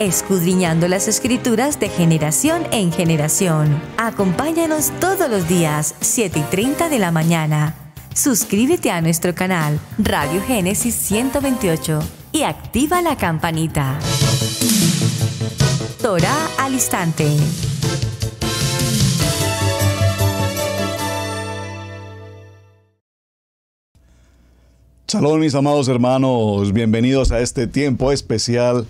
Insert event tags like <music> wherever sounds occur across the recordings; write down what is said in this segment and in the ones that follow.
escudriñando las escrituras de generación en generación. Acompáñanos todos los días, 7 y 30 de la mañana. Suscríbete a nuestro canal Radio Génesis 128 y activa la campanita. Torah al instante. Salud mis amados hermanos, bienvenidos a este tiempo especial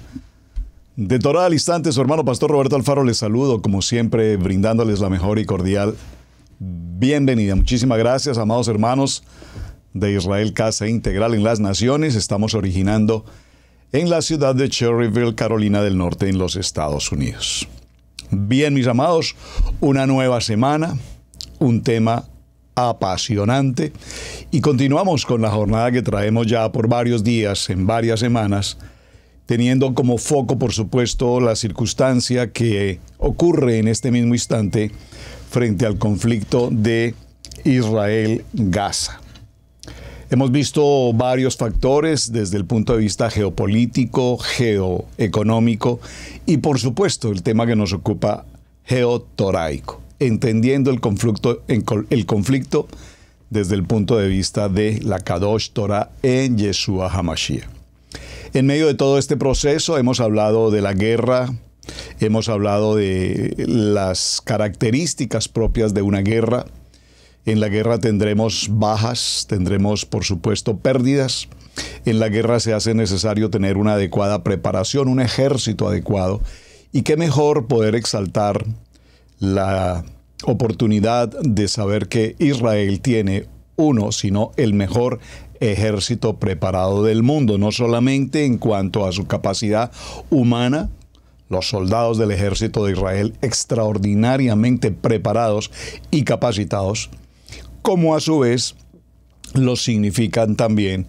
de Torada al instante, su hermano pastor Roberto Alfaro les saludo, como siempre, brindándoles la mejor y cordial bienvenida. Muchísimas gracias, amados hermanos de Israel Casa Integral en las Naciones. Estamos originando en la ciudad de Cherryville, Carolina del Norte, en los Estados Unidos. Bien, mis amados, una nueva semana, un tema apasionante y continuamos con la jornada que traemos ya por varios días, en varias semanas, teniendo como foco, por supuesto, la circunstancia que ocurre en este mismo instante frente al conflicto de Israel-Gaza. Hemos visto varios factores desde el punto de vista geopolítico, geoeconómico y por supuesto el tema que nos ocupa geotoraico, entendiendo el conflicto, el conflicto desde el punto de vista de la Kadosh Torah en Yeshua Hamashiach. En medio de todo este proceso hemos hablado de la guerra, hemos hablado de las características propias de una guerra. En la guerra tendremos bajas, tendremos por supuesto pérdidas. En la guerra se hace necesario tener una adecuada preparación, un ejército adecuado. Y qué mejor poder exaltar la oportunidad de saber que Israel tiene uno, sino el mejor ejército preparado del mundo, no solamente en cuanto a su capacidad humana, los soldados del ejército de Israel extraordinariamente preparados y capacitados, como a su vez lo significan también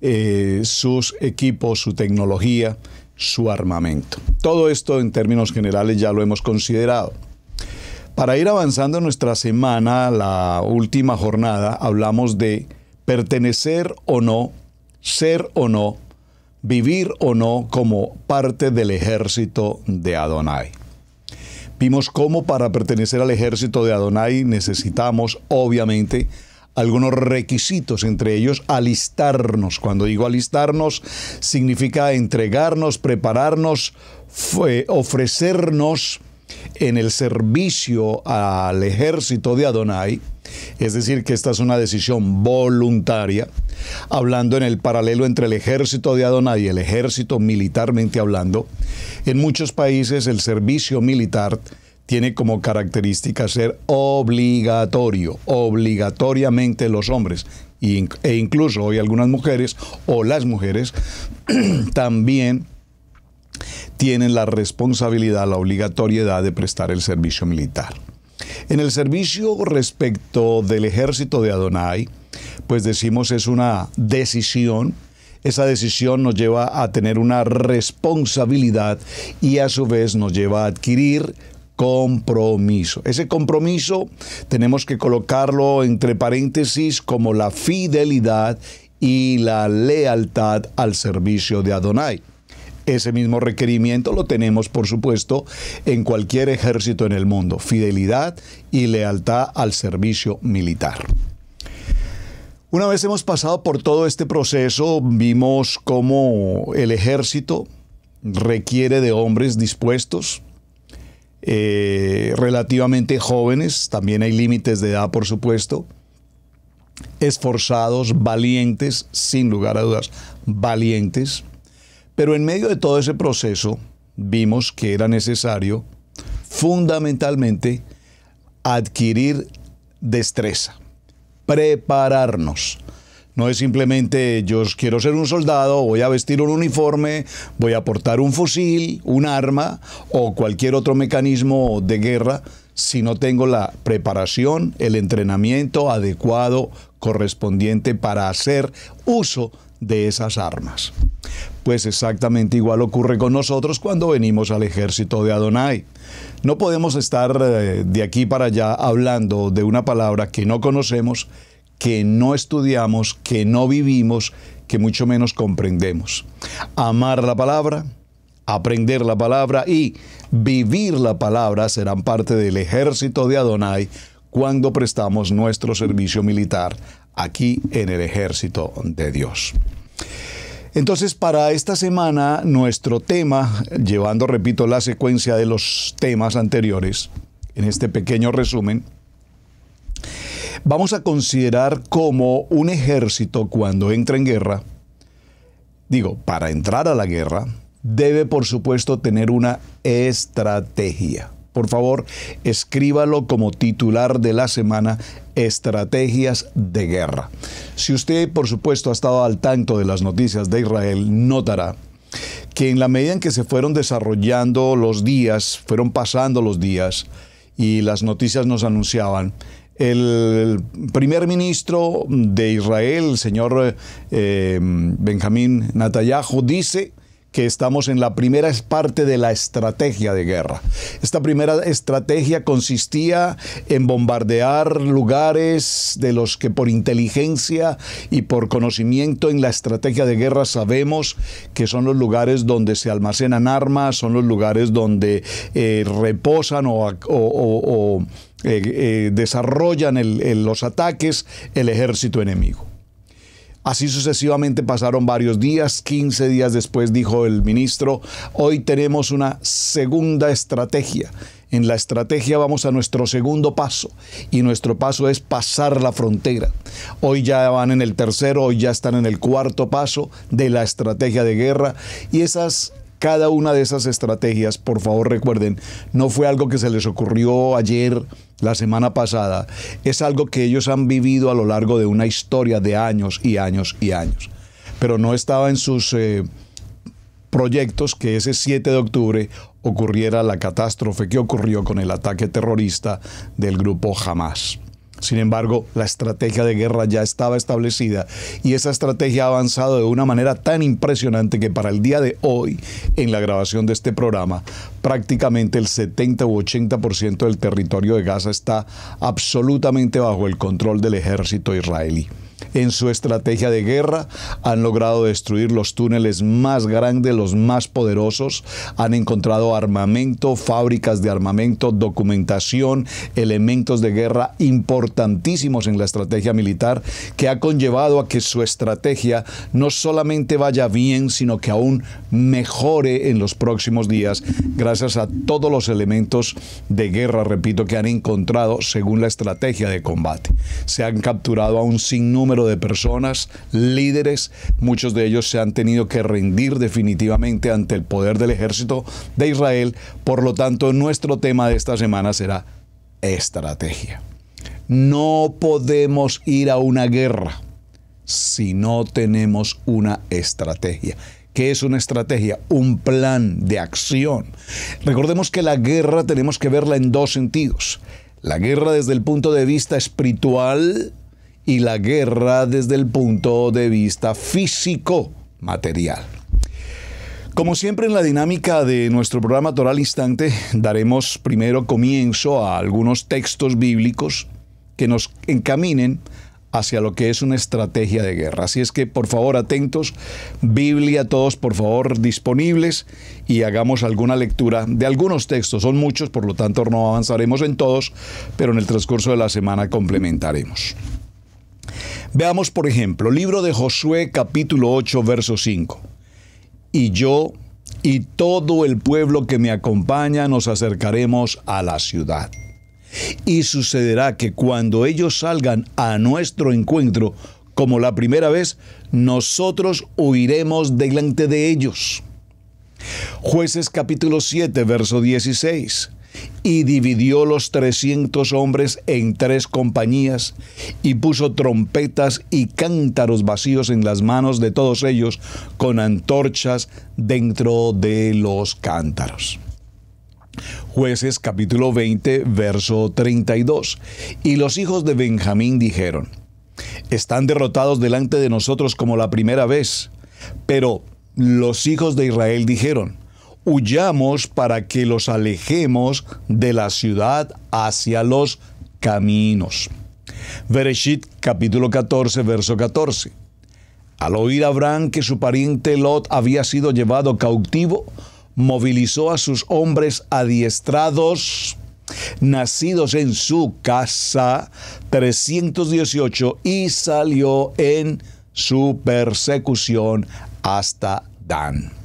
eh, sus equipos, su tecnología, su armamento. Todo esto en términos generales ya lo hemos considerado. Para ir avanzando nuestra semana, la última jornada, hablamos de pertenecer o no, ser o no, vivir o no como parte del ejército de Adonai. Vimos cómo para pertenecer al ejército de Adonai necesitamos, obviamente, algunos requisitos, entre ellos alistarnos. Cuando digo alistarnos, significa entregarnos, prepararnos, ofrecernos en el servicio al ejército de Adonai es decir, que esta es una decisión voluntaria, hablando en el paralelo entre el ejército de Adonai y el ejército militarmente hablando. En muchos países el servicio militar tiene como característica ser obligatorio, obligatoriamente los hombres e incluso hoy algunas mujeres o las mujeres <clears throat> también tienen la responsabilidad, la obligatoriedad de prestar el servicio militar. En el servicio respecto del ejército de Adonai, pues decimos es una decisión. Esa decisión nos lleva a tener una responsabilidad y a su vez nos lleva a adquirir compromiso. Ese compromiso tenemos que colocarlo entre paréntesis como la fidelidad y la lealtad al servicio de Adonai. Ese mismo requerimiento lo tenemos, por supuesto, en cualquier ejército en el mundo, fidelidad y lealtad al servicio militar. Una vez hemos pasado por todo este proceso, vimos cómo el ejército requiere de hombres dispuestos, eh, relativamente jóvenes, también hay límites de edad, por supuesto, esforzados, valientes, sin lugar a dudas, valientes pero en medio de todo ese proceso vimos que era necesario fundamentalmente adquirir destreza, prepararnos. No es simplemente yo quiero ser un soldado, voy a vestir un uniforme, voy a portar un fusil, un arma o cualquier otro mecanismo de guerra si no tengo la preparación, el entrenamiento adecuado, correspondiente para hacer uso de de esas armas. Pues exactamente igual ocurre con nosotros cuando venimos al ejército de Adonai. No podemos estar eh, de aquí para allá hablando de una palabra que no conocemos, que no estudiamos, que no vivimos, que mucho menos comprendemos. Amar la palabra, aprender la palabra y vivir la palabra serán parte del ejército de Adonai cuando prestamos nuestro servicio militar aquí en el ejército de Dios. Entonces, para esta semana, nuestro tema, llevando, repito, la secuencia de los temas anteriores, en este pequeño resumen, vamos a considerar cómo un ejército cuando entra en guerra, digo, para entrar a la guerra, debe por supuesto tener una estrategia por favor, escríbalo como titular de la semana, Estrategias de Guerra. Si usted, por supuesto, ha estado al tanto de las noticias de Israel, notará que en la medida en que se fueron desarrollando los días, fueron pasando los días y las noticias nos anunciaban, el primer ministro de Israel, el señor eh, eh, Benjamín Netanyahu, dice que estamos en la primera parte de la estrategia de guerra. Esta primera estrategia consistía en bombardear lugares de los que por inteligencia y por conocimiento en la estrategia de guerra sabemos que son los lugares donde se almacenan armas, son los lugares donde eh, reposan o, eh, eh, desarrollan los ataques el ejército enemigo. Así sucesivamente pasaron varios días, 15 días después dijo el ministro, hoy tenemos una segunda estrategia. En la estrategia vamos a nuestro segundo paso y nuestro paso es pasar la frontera. Hoy ya van en el tercero, hoy ya están en el cuarto paso de la estrategia de guerra y esas cada una de esas estrategias, por favor recuerden, no fue algo que se les ocurrió ayer, la semana pasada, es algo que ellos han vivido a lo largo de una historia de años y años y años. Pero no estaba en sus eh, proyectos que ese 7 de octubre ocurriera la catástrofe que ocurrió con el ataque terrorista del grupo Hamas. Sin embargo, la estrategia de guerra ya estaba establecida y esa estrategia ha avanzado de una manera tan impresionante que para el día de hoy, en la grabación de este programa, prácticamente el 70 u 80% del territorio de Gaza está absolutamente bajo el control del ejército israelí en su estrategia de guerra, han logrado destruir los túneles más grandes, los más poderosos, han encontrado armamento, fábricas de armamento, documentación, elementos de guerra importantísimos en la estrategia militar que ha conllevado a que su estrategia no solamente vaya bien, sino que aún mejore en los próximos días gracias a todos los elementos de guerra, repito, que han encontrado según la estrategia de combate. Se han capturado a un sinnúmero número de personas, líderes, muchos de ellos se han tenido que rendir definitivamente ante el poder del ejército de Israel, por lo tanto nuestro tema de esta semana será estrategia. No podemos ir a una guerra si no tenemos una estrategia. ¿Qué es una estrategia? Un plan de acción. Recordemos que la guerra tenemos que verla en dos sentidos. La guerra desde el punto de vista espiritual, y la guerra desde el punto de vista físico material. Como siempre en la dinámica de nuestro programa Toral Instante, daremos primero comienzo a algunos textos bíblicos que nos encaminen hacia lo que es una estrategia de guerra. Así es que, por favor, atentos, Biblia, todos, por favor, disponibles y hagamos alguna lectura de algunos textos. Son muchos, por lo tanto, no avanzaremos en todos, pero en el transcurso de la semana complementaremos. Veamos, por ejemplo, libro de Josué capítulo 8, verso 5. Y yo y todo el pueblo que me acompaña nos acercaremos a la ciudad. Y sucederá que cuando ellos salgan a nuestro encuentro, como la primera vez, nosotros huiremos delante de ellos. Jueces capítulo 7, verso 16 y dividió los trescientos hombres en tres compañías y puso trompetas y cántaros vacíos en las manos de todos ellos con antorchas dentro de los cántaros. Jueces capítulo 20, verso 32. Y los hijos de Benjamín dijeron, están derrotados delante de nosotros como la primera vez, pero los hijos de Israel dijeron, huyamos para que los alejemos de la ciudad hacia los caminos. Bereshit capítulo 14, verso 14. Al oír Abraham que su pariente Lot había sido llevado cautivo, movilizó a sus hombres adiestrados, nacidos en su casa, 318, y salió en su persecución hasta Dan.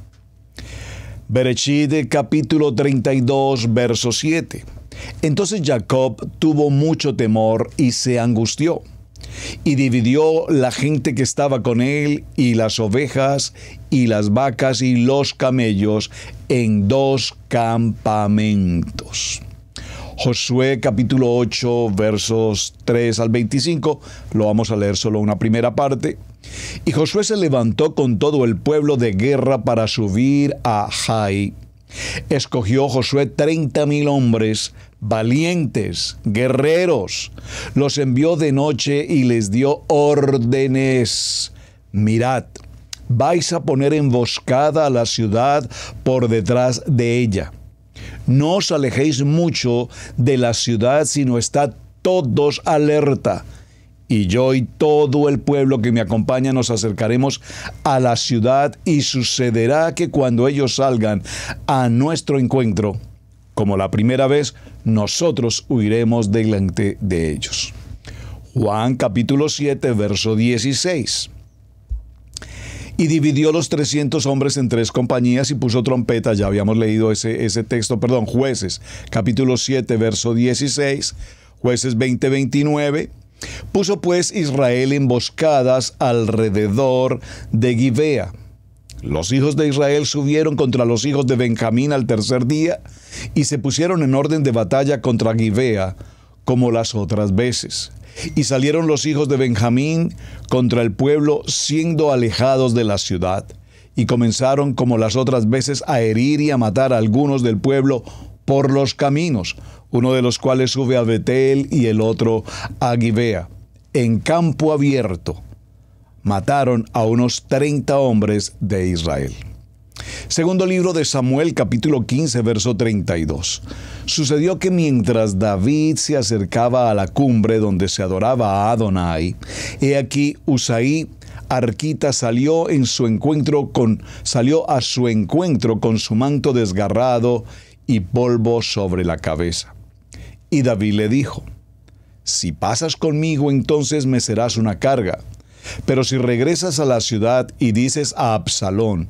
Berechide, capítulo 32, verso 7. Entonces Jacob tuvo mucho temor y se angustió, y dividió la gente que estaba con él y las ovejas y las vacas y los camellos en dos campamentos. Josué capítulo 8 versos 3 al 25, lo vamos a leer solo una primera parte. Y Josué se levantó con todo el pueblo de guerra para subir a Jai. Escogió Josué treinta mil hombres, valientes, guerreros. Los envió de noche y les dio órdenes. Mirad, vais a poner emboscada a la ciudad por detrás de ella. No os alejéis mucho de la ciudad, sino estad todos alerta y yo y todo el pueblo que me acompaña nos acercaremos a la ciudad y sucederá que cuando ellos salgan a nuestro encuentro, como la primera vez, nosotros huiremos delante de ellos. Juan capítulo 7, verso 16. Y dividió los 300 hombres en tres compañías y puso trompeta. ya habíamos leído ese, ese texto, perdón, jueces, capítulo 7, verso 16, jueces 20, 29 Puso pues Israel emboscadas alrededor de Gibea. Los hijos de Israel subieron contra los hijos de Benjamín al tercer día y se pusieron en orden de batalla contra Gibea, como las otras veces. Y salieron los hijos de Benjamín contra el pueblo siendo alejados de la ciudad. Y comenzaron, como las otras veces, a herir y a matar a algunos del pueblo por los caminos, uno de los cuales sube a Betel y el otro a Gibea, en campo abierto. Mataron a unos 30 hombres de Israel. Segundo libro de Samuel capítulo 15 verso 32. Sucedió que mientras David se acercaba a la cumbre donde se adoraba a Adonai, he aquí Usaí Arquita salió en su encuentro con salió a su encuentro con su manto desgarrado y polvo sobre la cabeza. Y David le dijo, Si pasas conmigo, entonces me serás una carga. Pero si regresas a la ciudad y dices a Absalón,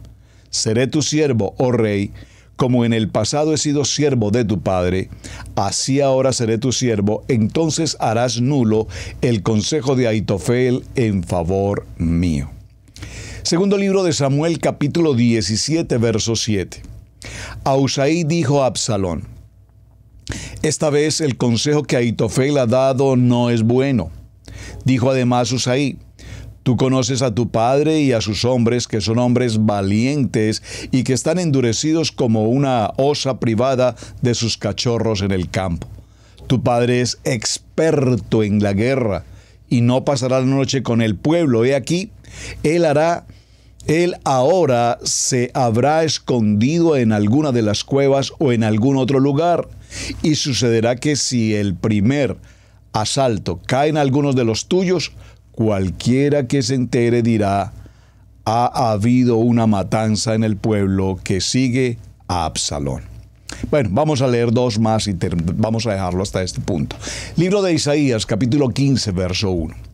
Seré tu siervo, oh rey, como en el pasado he sido siervo de tu padre, así ahora seré tu siervo, entonces harás nulo el consejo de Aitofel en favor mío. Segundo libro de Samuel capítulo 17, verso 7. Ausaí dijo a Absalón, esta vez el consejo que Aitofel ha dado no es bueno. Dijo además Usaí, Tú conoces a tu padre y a sus hombres, que son hombres valientes y que están endurecidos como una osa privada de sus cachorros en el campo. Tu padre es experto en la guerra y no pasará la noche con el pueblo. He aquí, él hará él ahora se habrá escondido en alguna de las cuevas o en algún otro lugar. Y sucederá que si el primer asalto cae en algunos de los tuyos, cualquiera que se entere dirá, ha habido una matanza en el pueblo que sigue a Absalón. Bueno, vamos a leer dos más y vamos a dejarlo hasta este punto. Libro de Isaías, capítulo 15, verso 1.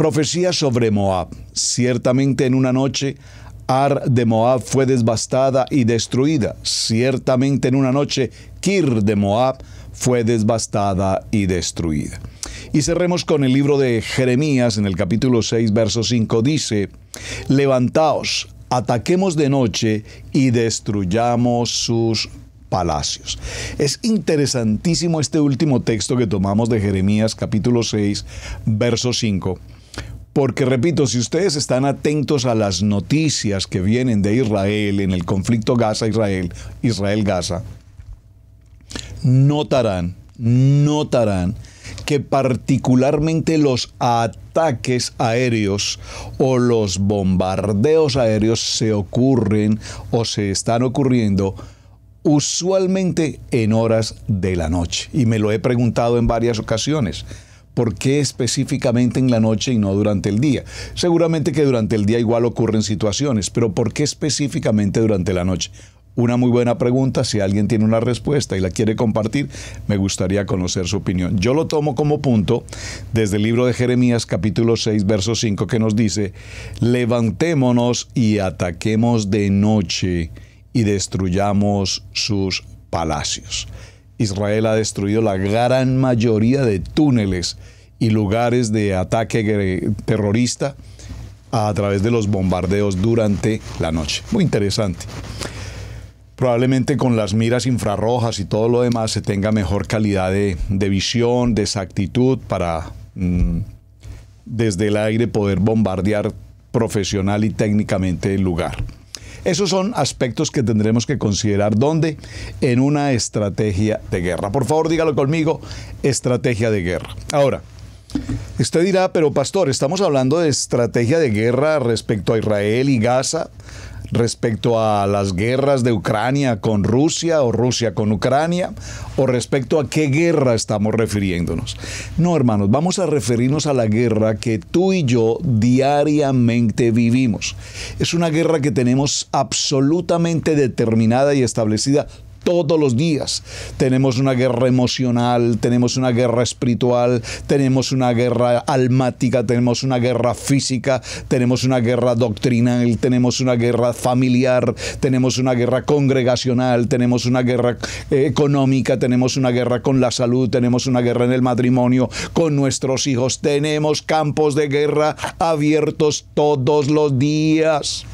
Profecía sobre Moab. Ciertamente en una noche Ar de Moab fue devastada y destruida. Ciertamente en una noche Kir de Moab fue devastada y destruida. Y cerremos con el libro de Jeremías en el capítulo 6, verso 5. Dice, levantaos, ataquemos de noche y destruyamos sus palacios. Es interesantísimo este último texto que tomamos de Jeremías capítulo 6, verso 5 porque, repito, si ustedes están atentos a las noticias que vienen de Israel en el conflicto Gaza-Israel, Israel-Gaza, notarán, notarán que particularmente los ataques aéreos o los bombardeos aéreos se ocurren o se están ocurriendo usualmente en horas de la noche. Y me lo he preguntado en varias ocasiones. ¿Por qué específicamente en la noche y no durante el día? Seguramente que durante el día igual ocurren situaciones, pero ¿por qué específicamente durante la noche? Una muy buena pregunta, si alguien tiene una respuesta y la quiere compartir, me gustaría conocer su opinión. Yo lo tomo como punto desde el libro de Jeremías capítulo 6, verso 5, que nos dice, levantémonos y ataquemos de noche y destruyamos sus palacios. Israel ha destruido la gran mayoría de túneles y lugares de ataque terrorista a través de los bombardeos durante la noche. Muy interesante. Probablemente con las miras infrarrojas y todo lo demás se tenga mejor calidad de, visión, de exactitud para mm, desde el aire poder bombardear profesional y técnicamente el lugar. Esos son aspectos que tendremos que considerar. ¿Dónde? En una estrategia de guerra. Por favor, dígalo conmigo, estrategia de guerra. Ahora, usted dirá, pero pastor, estamos hablando de estrategia de guerra respecto a Israel y Gaza, respecto a las guerras de Ucrania con Rusia o Rusia con Ucrania o respecto a qué guerra estamos refiriéndonos. No, hermanos, vamos a referirnos a la guerra que tú y yo diariamente vivimos. Es una guerra que tenemos absolutamente determinada y establecida todos los días. Tenemos una guerra emocional, tenemos una guerra espiritual, tenemos una guerra almática, tenemos una guerra física, tenemos una guerra doctrinal, tenemos una guerra familiar, tenemos una guerra congregacional, tenemos una guerra eh, económica, tenemos una guerra con la salud, tenemos una guerra en el matrimonio, con nuestros hijos, tenemos campos de guerra abiertos todos los días.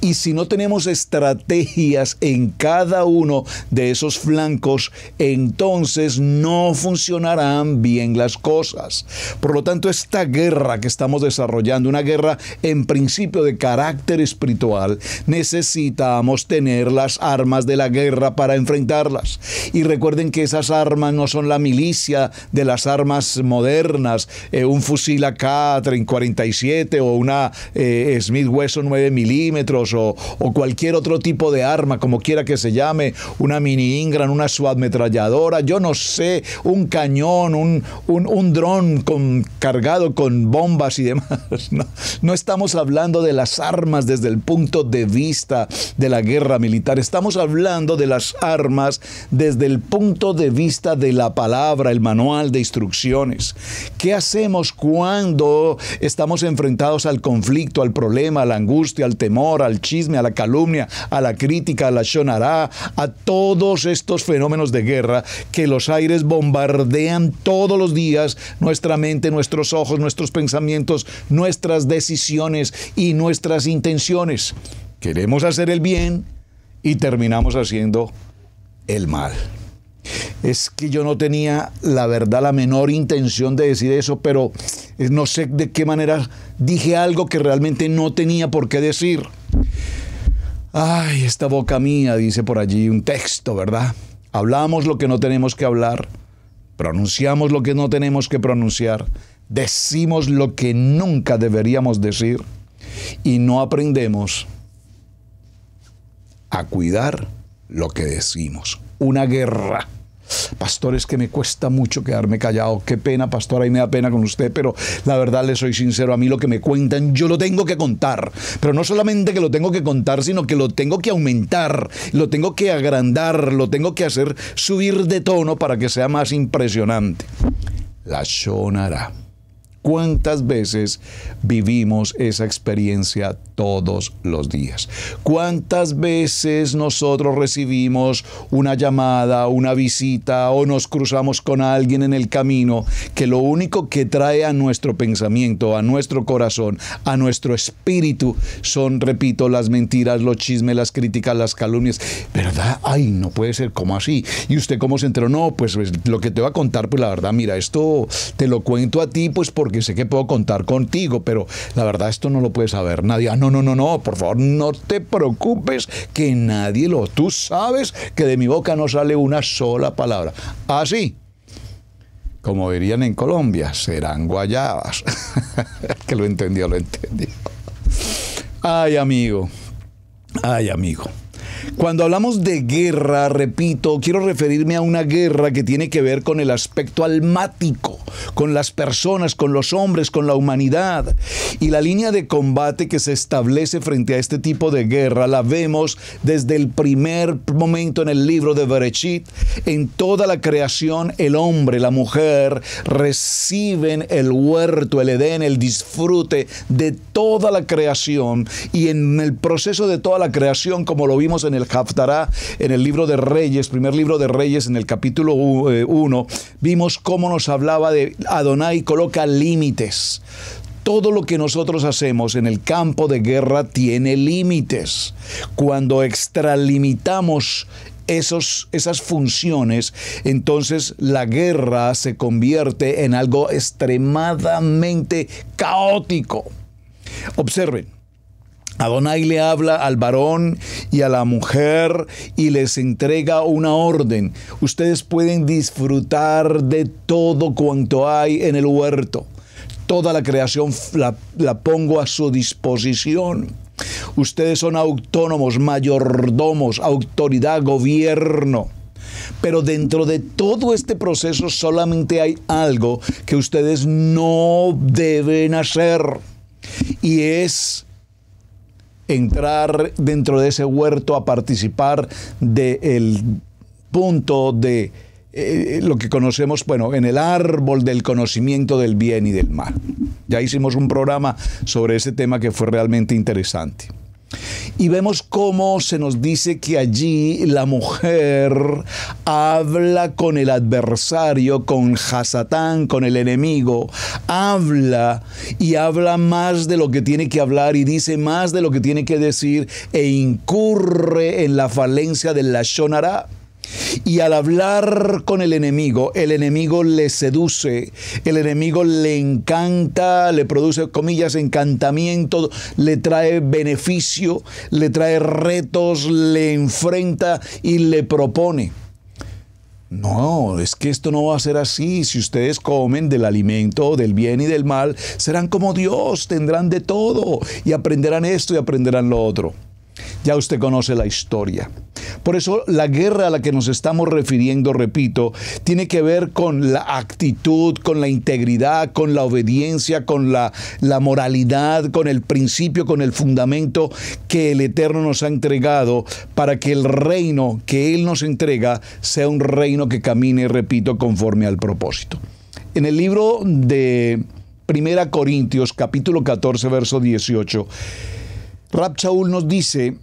Y si no tenemos estrategias en cada uno de esos flancos, entonces no funcionarán bien las cosas. Por lo tanto, esta guerra que estamos desarrollando, una guerra en principio de carácter espiritual, necesitamos tener las armas de la guerra para enfrentarlas. Y recuerden que esas armas no son la milicia de las armas modernas, eh, un fusil AK-47 o una eh, Smith Wesson 9 milímetros o, cualquier otro tipo de arma, como quiera que se llame, una mini Ingram, una SWAT yo no sé, un cañón, un, un, un dron cargado con bombas y demás. <laughs> No, no estamos hablando de las armas desde el punto de vista de la guerra militar, estamos hablando de las armas desde el punto de vista de la palabra, el manual de instrucciones. ¿Qué hacemos cuando estamos enfrentados al conflicto, al problema, a la angustia, al temor? al chisme, a la calumnia, a la crítica, a la shonará, a todos estos fenómenos de guerra que los aires bombardean todos los días nuestra mente, nuestros ojos, nuestros pensamientos, nuestras decisiones y nuestras intenciones. Queremos hacer el bien y terminamos haciendo el mal. Es que yo no tenía, la verdad, la menor intención de decir eso, pero eh, no sé de qué manera dije algo que realmente no tenía por qué decir. Ay, esta boca mía, dice por allí un texto, ¿verdad? Hablamos lo que no tenemos que hablar, pronunciamos lo que no tenemos que pronunciar, decimos lo que nunca deberíamos decir y no aprendemos a cuidar lo que decimos. Una guerra. Pastor, es que me cuesta mucho quedarme callado. Qué pena, pastor, ahí me da pena con usted, pero la verdad le soy sincero, a mí lo que me cuentan yo lo tengo que contar. Pero no solamente que lo tengo que contar, sino que lo tengo que aumentar, lo tengo que agrandar, lo tengo que hacer subir de tono para que sea más impresionante. La sonará. ¿Cuántas veces vivimos esa experiencia todos los días? ¿Cuántas veces nosotros recibimos una llamada, una visita o nos cruzamos con alguien en el camino que lo único que trae a nuestro pensamiento, a nuestro corazón, a nuestro espíritu son, repito, las mentiras, los chismes, las críticas, las calumnias? ¿Verdad? Ay, no puede ser como así. ¿Y usted cómo se enteró? No, pues, pues, lo que te voy a contar, pues la verdad, mira, esto te lo cuento a ti, pues porque que sé que puedo contar contigo, pero la verdad esto no lo puede saber nadie. Ah, no, no, no, no, por favor, no te preocupes que nadie lo... Tú sabes que de mi boca no sale una sola palabra. Así. Ah, Como dirían en Colombia, serán guayabas. <laughs> que lo entendió, lo entendió. Ay, amigo. Ay, amigo. Cuando hablamos de guerra, repito, quiero referirme a una guerra que tiene que ver con el aspecto almático, con las personas, con los hombres, con la humanidad. Y la línea de combate que se establece frente a este tipo de guerra la vemos desde el primer momento en el libro de Berechit. En toda la creación, el hombre, la mujer reciben el huerto, el Edén, el disfrute de toda la creación. Y en el proceso de toda la creación, como lo vimos en en el Haftará, en el libro de Reyes, primer libro de Reyes, en el capítulo 1, eh, vimos cómo nos hablaba de Adonai coloca límites. Todo lo que nosotros hacemos en el campo de guerra tiene límites. Cuando extralimitamos esos, esas funciones, entonces la guerra se convierte en algo extremadamente caótico. Observen, Adonai le habla al varón y a la mujer y les entrega una orden. Ustedes pueden disfrutar de todo cuanto hay en el huerto. Toda la creación la, pongo a su disposición. Ustedes son autónomos, mayordomos, autoridad, gobierno. Pero dentro de todo este proceso solamente hay algo que ustedes no deben hacer. Y es entrar dentro de ese huerto a participar del punto de eh, lo que conocemos, bueno, en el árbol del conocimiento del bien y del mal. Ya hicimos un programa sobre ese tema que fue realmente interesante. Y vemos cómo se nos dice que allí la mujer habla con el adversario, con Hasatán, con el enemigo, habla y habla más de lo que tiene que hablar y dice más de lo que tiene que decir e incurre en la falencia de la Shonara. Y al hablar con el enemigo, el enemigo le seduce, el enemigo le encanta, le produce, comillas, encantamiento, le trae beneficio, le trae retos, le enfrenta y le propone. No, es que esto no va a ser así. Si ustedes comen del alimento, del bien y del mal, serán como Dios, tendrán de todo y aprenderán esto y aprenderán lo otro. Ya usted conoce la historia. Por eso la guerra a la que nos estamos refiriendo, repito, tiene que ver con la actitud, con la integridad, con la obediencia, con la, moralidad, con el principio, con el fundamento que el Eterno nos ha entregado para que el reino que Él nos entrega sea un reino que camine, repito, conforme al propósito. En el libro de Primera Corintios, capítulo 14, verso 18, Rab nos dice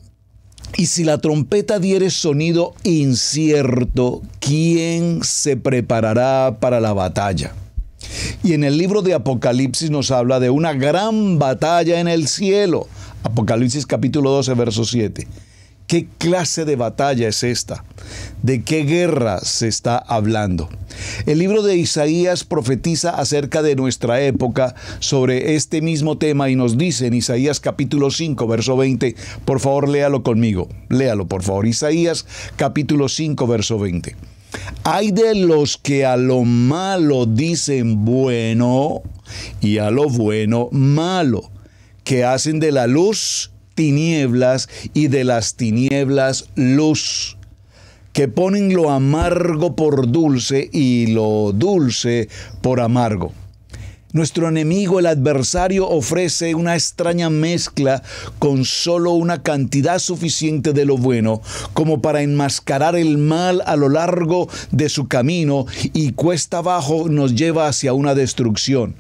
y si la trompeta diere sonido incierto, ¿quién se preparará para la batalla? Y en el libro de Apocalipsis nos habla de una gran batalla en el cielo. Apocalipsis capítulo 12, verso 7. ¿Qué clase de batalla es esta? ¿De qué guerra se está hablando? El libro de Isaías profetiza acerca de nuestra época sobre este mismo tema y nos dice en Isaías capítulo 5, verso 20, por favor léalo conmigo, léalo por favor, Isaías capítulo 5, verso 20. Hay de los que a lo malo dicen bueno y a lo bueno malo, que hacen de la luz tinieblas y de las tinieblas luz, que ponen lo amargo por dulce y lo dulce por amargo. Nuestro enemigo, el adversario, ofrece una extraña mezcla con solo una cantidad suficiente de lo bueno como para enmascarar el mal a lo largo de su camino y cuesta abajo nos lleva hacia una destrucción.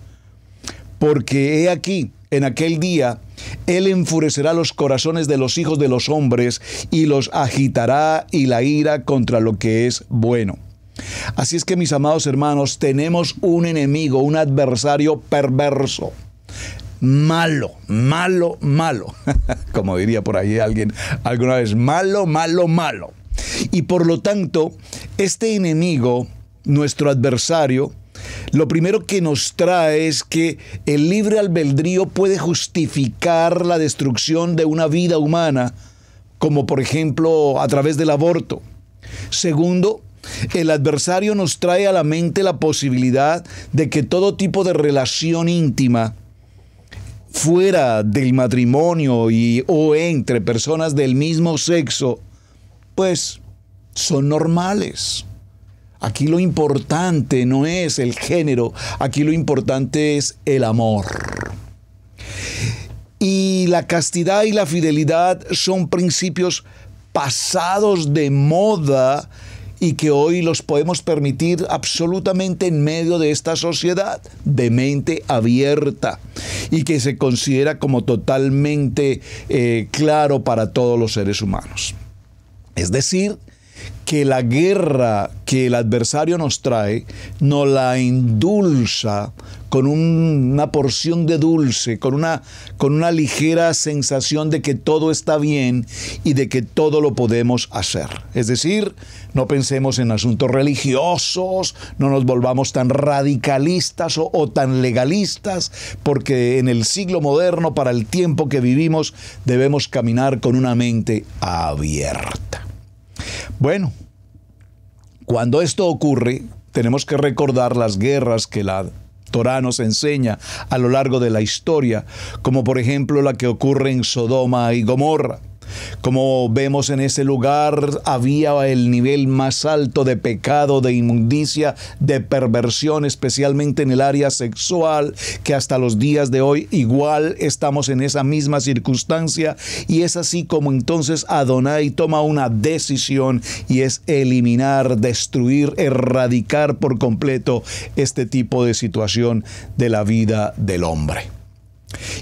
Porque he aquí, en aquel día, él enfurecerá los corazones de los hijos de los hombres y los agitará y la ira contra lo que es bueno. Así es que mis amados hermanos, tenemos un enemigo, un adversario perverso. Malo, malo, malo. <laughs> Como diría por ahí alguien alguna vez, malo, malo, malo. Y por lo tanto, este enemigo, nuestro adversario, lo primero que nos trae es que el libre albedrío puede justificar la destrucción de una vida humana, como por ejemplo a través del aborto. Segundo, el adversario nos trae a la mente la posibilidad de que todo tipo de relación íntima fuera del matrimonio y o entre personas del mismo sexo, pues son normales. Aquí lo importante no es el género, aquí lo importante es el amor. Y la castidad y la fidelidad son principios pasados de moda y que hoy los podemos permitir absolutamente en medio de esta sociedad de mente abierta y que se considera como totalmente eh, claro para todos los seres humanos. Es decir, que la guerra que el adversario nos trae, no la endulza con una porción de dulce, con una, ligera sensación de que todo está bien y de que todo lo podemos hacer. Es decir, no pensemos en asuntos religiosos, no nos volvamos tan radicalistas o tan legalistas, porque en el siglo moderno, para el tiempo que vivimos, debemos caminar con una mente abierta. Bueno, cuando esto ocurre, tenemos que recordar las guerras que la Torá nos enseña a lo largo de la historia, como por ejemplo la que ocurre en Sodoma y Gomorra. Como vemos en ese lugar, había el nivel más alto de pecado, de inmundicia, de perversión, especialmente en el área sexual, que hasta los días de hoy igual estamos en esa misma circunstancia. Y es así como entonces Adonai toma una decisión y es eliminar, destruir, erradicar por completo este tipo de situación de la vida del hombre.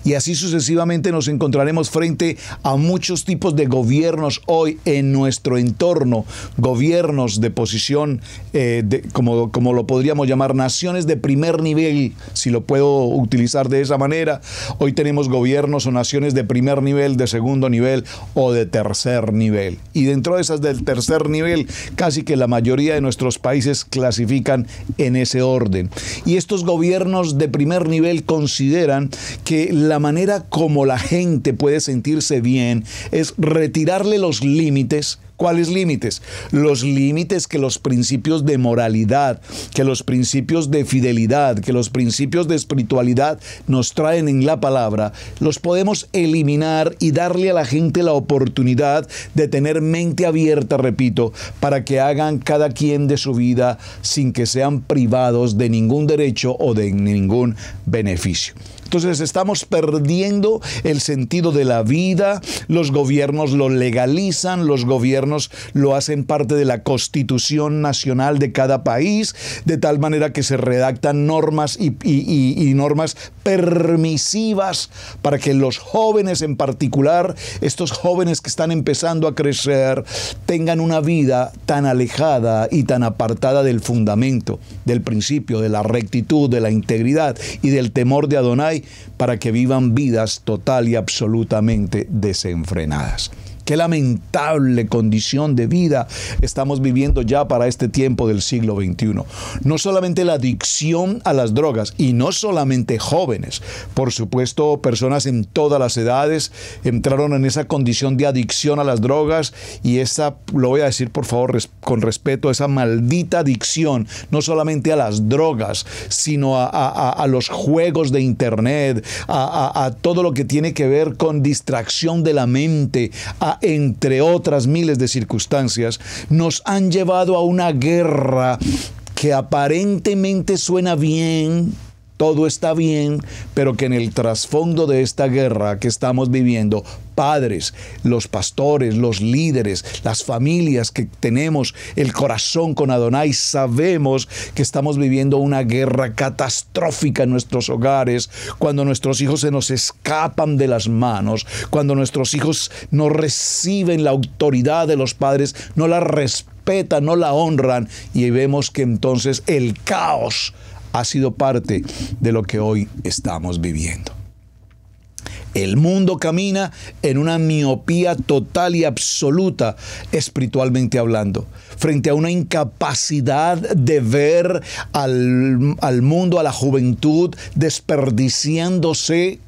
Y así sucesivamente nos encontraremos frente a muchos tipos de gobiernos hoy en nuestro entorno, gobiernos de posición, eh, como, como lo podríamos llamar, naciones de primer nivel, si lo puedo utilizar de esa manera. Hoy tenemos gobiernos o naciones de primer nivel, de segundo nivel o de tercer nivel. Y dentro de esas del tercer nivel, casi que la mayoría de nuestros países clasifican en ese orden. Y estos gobiernos de primer nivel consideran que la manera como la gente puede sentirse bien es retirarle los límites. ¿Cuáles límites? Los límites que los principios de moralidad, que los principios de fidelidad, que los principios de espiritualidad nos traen en la palabra, los podemos eliminar y darle a la gente la oportunidad de tener mente abierta, repito, para que hagan cada quien de su vida sin que sean privados de ningún derecho o de ningún beneficio. Entonces estamos perdiendo el sentido de la vida, los gobiernos lo legalizan, los gobiernos lo hacen parte de la constitución nacional de cada país, de tal manera que se redactan normas y, normas permisivas para que los jóvenes en particular, estos jóvenes que están empezando a crecer, tengan una vida tan alejada y tan apartada del fundamento, del principio, de la rectitud, de la integridad y del temor de Adonai para que vivan vidas total y absolutamente desenfrenadas. Qué lamentable condición de vida estamos viviendo ya para este tiempo del siglo XXI. No solamente la adicción a las drogas, y no solamente jóvenes, por supuesto personas en todas las edades entraron en esa condición de adicción a las drogas y esa, lo voy a decir por favor con respeto, esa maldita adicción, no solamente a las drogas, sino a, los juegos de internet, a, a todo lo que tiene que ver con distracción de la mente, a entre otras miles de circunstancias, nos han llevado a una guerra que aparentemente suena bien, todo está bien, pero que en el trasfondo de esta guerra que estamos viviendo, padres, los pastores, los líderes, las familias que tenemos el corazón con Adonai, sabemos que estamos viviendo una guerra catastrófica en nuestros hogares, cuando nuestros hijos se nos escapan de las manos, cuando nuestros hijos no reciben la autoridad de los padres, no la respetan no la honran y vemos que entonces el caos ha sido parte de lo que hoy estamos viviendo. El mundo camina en una miopía total y absoluta, espiritualmente hablando, frente a una incapacidad de ver al, mundo, a la juventud, desperdiciándose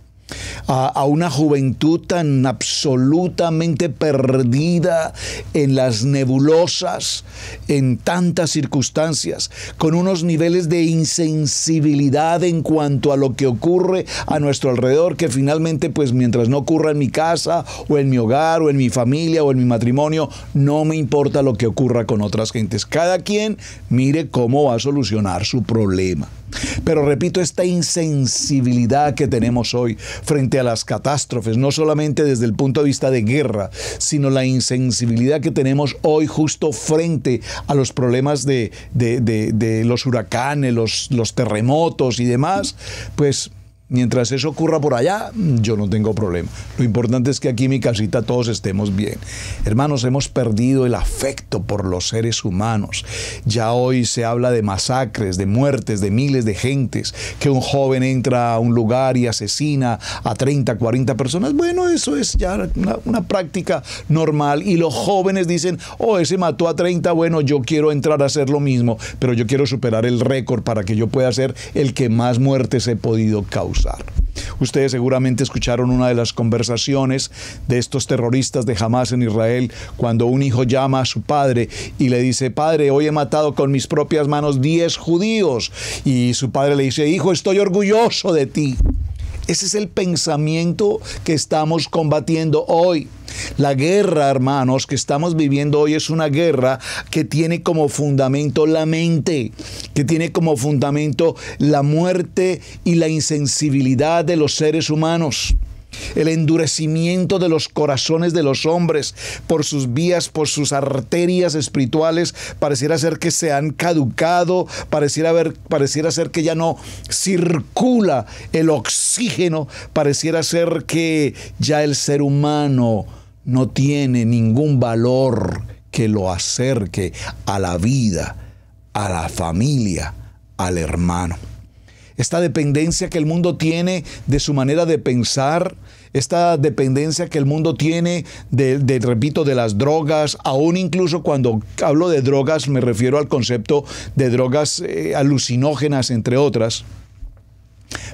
a, una juventud tan absolutamente perdida en las nebulosas, en tantas circunstancias, con unos niveles de insensibilidad en cuanto a lo que ocurre a nuestro alrededor, que finalmente, pues mientras no ocurra en mi casa o en mi hogar o en mi familia o en mi matrimonio, no me importa lo que ocurra con otras gentes. Cada quien mire cómo va a solucionar su problema. Pero repito, esta insensibilidad que tenemos hoy frente a las catástrofes, no solamente desde el punto de vista de guerra, sino la insensibilidad que tenemos hoy justo frente a los problemas de, los huracanes, los terremotos y demás, pues Mientras eso ocurra por allá, yo no tengo problema. Lo importante es que aquí en mi casita todos estemos bien. Hermanos, hemos perdido el afecto por los seres humanos. Ya hoy se habla de masacres, de muertes, de miles de gentes, que un joven entra a un lugar y asesina a 30, 40 personas. Bueno, eso es ya una, práctica normal. Y los jóvenes dicen, oh, ese mató a 30, bueno, yo quiero entrar a hacer lo mismo, pero yo quiero superar el récord para que yo pueda ser el que más muertes he podido causar. Ustedes seguramente escucharon una de las conversaciones de estos terroristas de Hamas en Israel cuando un hijo llama a su padre y le dice, padre, hoy he matado con mis propias manos 10 judíos. Y su padre le dice, hijo, estoy orgulloso de ti. Ese es el pensamiento que estamos combatiendo hoy. La guerra, hermanos, que estamos viviendo hoy es una guerra que tiene como fundamento la mente, que tiene como fundamento la muerte y la insensibilidad de los seres humanos el endurecimiento de los corazones de los hombres por sus vías, por sus arterias espirituales, pareciera ser que se han caducado, pareciera, ser que ya no circula el oxígeno, pareciera ser que ya el ser humano no tiene ningún valor que lo acerque a la vida, a la familia, al hermano esta dependencia que el mundo tiene de su manera de pensar, esta dependencia que el mundo tiene de, repito, de las drogas, aún incluso cuando hablo de drogas me refiero al concepto de drogas eh, alucinógenas, entre otras.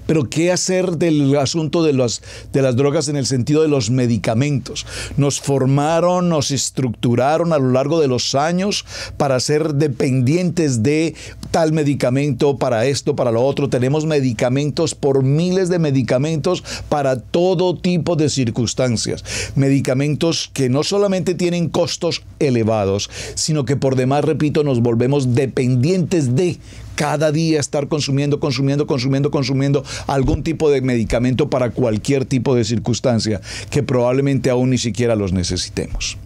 Pero ¿qué hacer del asunto de las, drogas en el sentido de los medicamentos? Nos formaron, nos estructuraron a lo largo de los años para ser dependientes de tal medicamento, para esto, para lo otro. Tenemos medicamentos por miles de medicamentos para todo tipo de circunstancias. Medicamentos que no solamente tienen costos elevados, sino que por demás, repito, nos volvemos dependientes de cada día estar consumiendo, consumiendo, consumiendo, consumiendo algún tipo de medicamento para cualquier tipo de circunstancia que probablemente aún ni siquiera los necesitemos.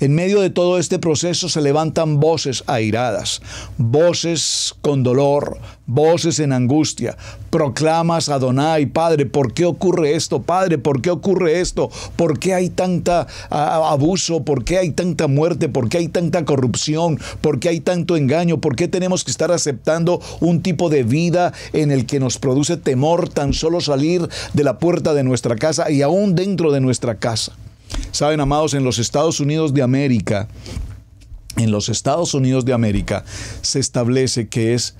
En medio de todo este proceso se levantan voces airadas, voces con dolor, voces en angustia. Proclamas a Adonai, Padre, ¿por qué ocurre esto? Padre, ¿por qué ocurre esto? ¿Por qué hay tanta abuso? ¿Por qué hay tanta muerte? ¿Por qué hay tanta corrupción? ¿Por qué hay tanto engaño? ¿Por qué tenemos que estar aceptando un tipo de vida en el que nos produce temor tan solo salir de la puerta de nuestra casa y aún dentro de nuestra casa? Saben, amados, en los Estados Unidos de América, en los Estados Unidos de América se establece que es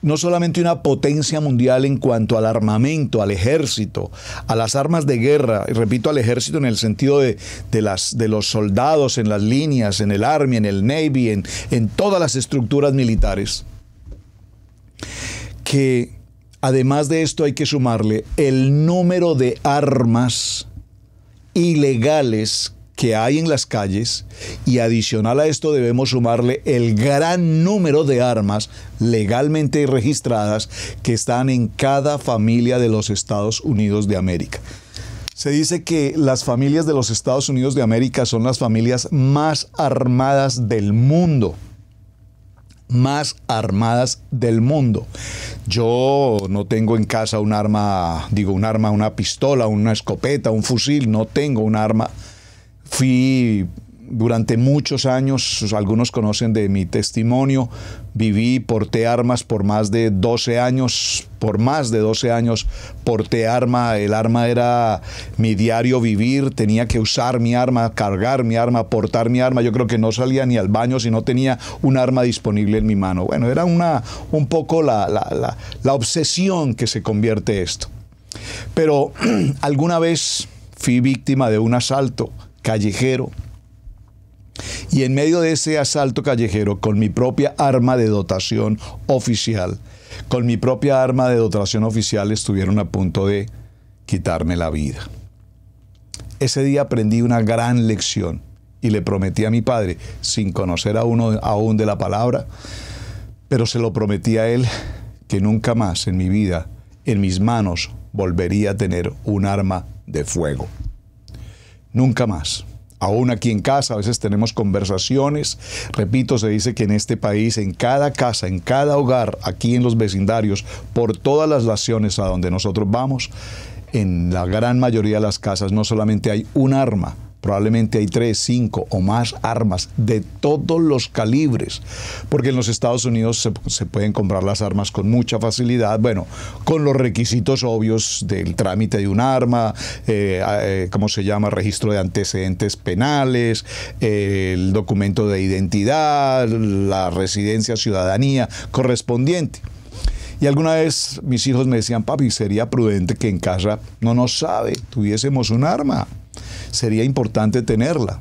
no solamente una potencia mundial en cuanto al armamento, al ejército, a las armas de guerra, y repito, al ejército en el sentido de, las, de los soldados en las líneas, en el Army, en el Navy, en, en todas las estructuras militares, que además de esto hay que sumarle el número de armas ilegales que hay en las calles y adicional a esto debemos sumarle el gran número de armas legalmente registradas que están en cada familia de los Estados Unidos de América. Se dice que las familias de los Estados Unidos de América son las familias más armadas del mundo más armadas del mundo. Yo no tengo en casa un arma, digo un arma, una pistola, una escopeta, un fusil, no tengo un arma. Fui durante muchos años, algunos conocen de mi testimonio, viví, porté armas por más de 12 años, por más de 12 años porté arma, el arma era mi diario vivir, tenía que usar mi arma, cargar mi arma, portar mi arma, yo creo que no salía ni al baño si no tenía un arma disponible en mi mano. Bueno, era una, un poco la obsesión que se convierte esto. Pero <clears throat> alguna vez fui víctima de un asalto callejero y en medio de ese asalto callejero, con mi propia arma de dotación oficial, con mi propia arma de dotación oficial estuvieron a punto de quitarme la vida. Ese día aprendí una gran lección y le prometí a mi padre, sin conocer aún de la palabra, pero se lo prometí a él que nunca más en mi vida, en mis manos, volvería a tener un arma de fuego. Nunca más aún aquí en casa, a veces tenemos conversaciones. Repito, se dice que en este país, en cada casa, en cada hogar, aquí en los vecindarios, por todas las naciones a donde nosotros vamos, en la gran mayoría de las casas no solamente hay un arma, Probablemente hay tres, cinco o más armas de todos los calibres, porque en los Estados Unidos se, pueden comprar las armas con mucha facilidad, bueno, con los requisitos obvios del trámite de un arma, eh, eh, ¿cómo se llama? Registro de antecedentes penales, el documento de identidad, la residencia, ciudadanía correspondiente. Y alguna vez mis hijos me decían, papi, sería prudente que en casa no nos sabe, tuviésemos un arma sería importante tenerla.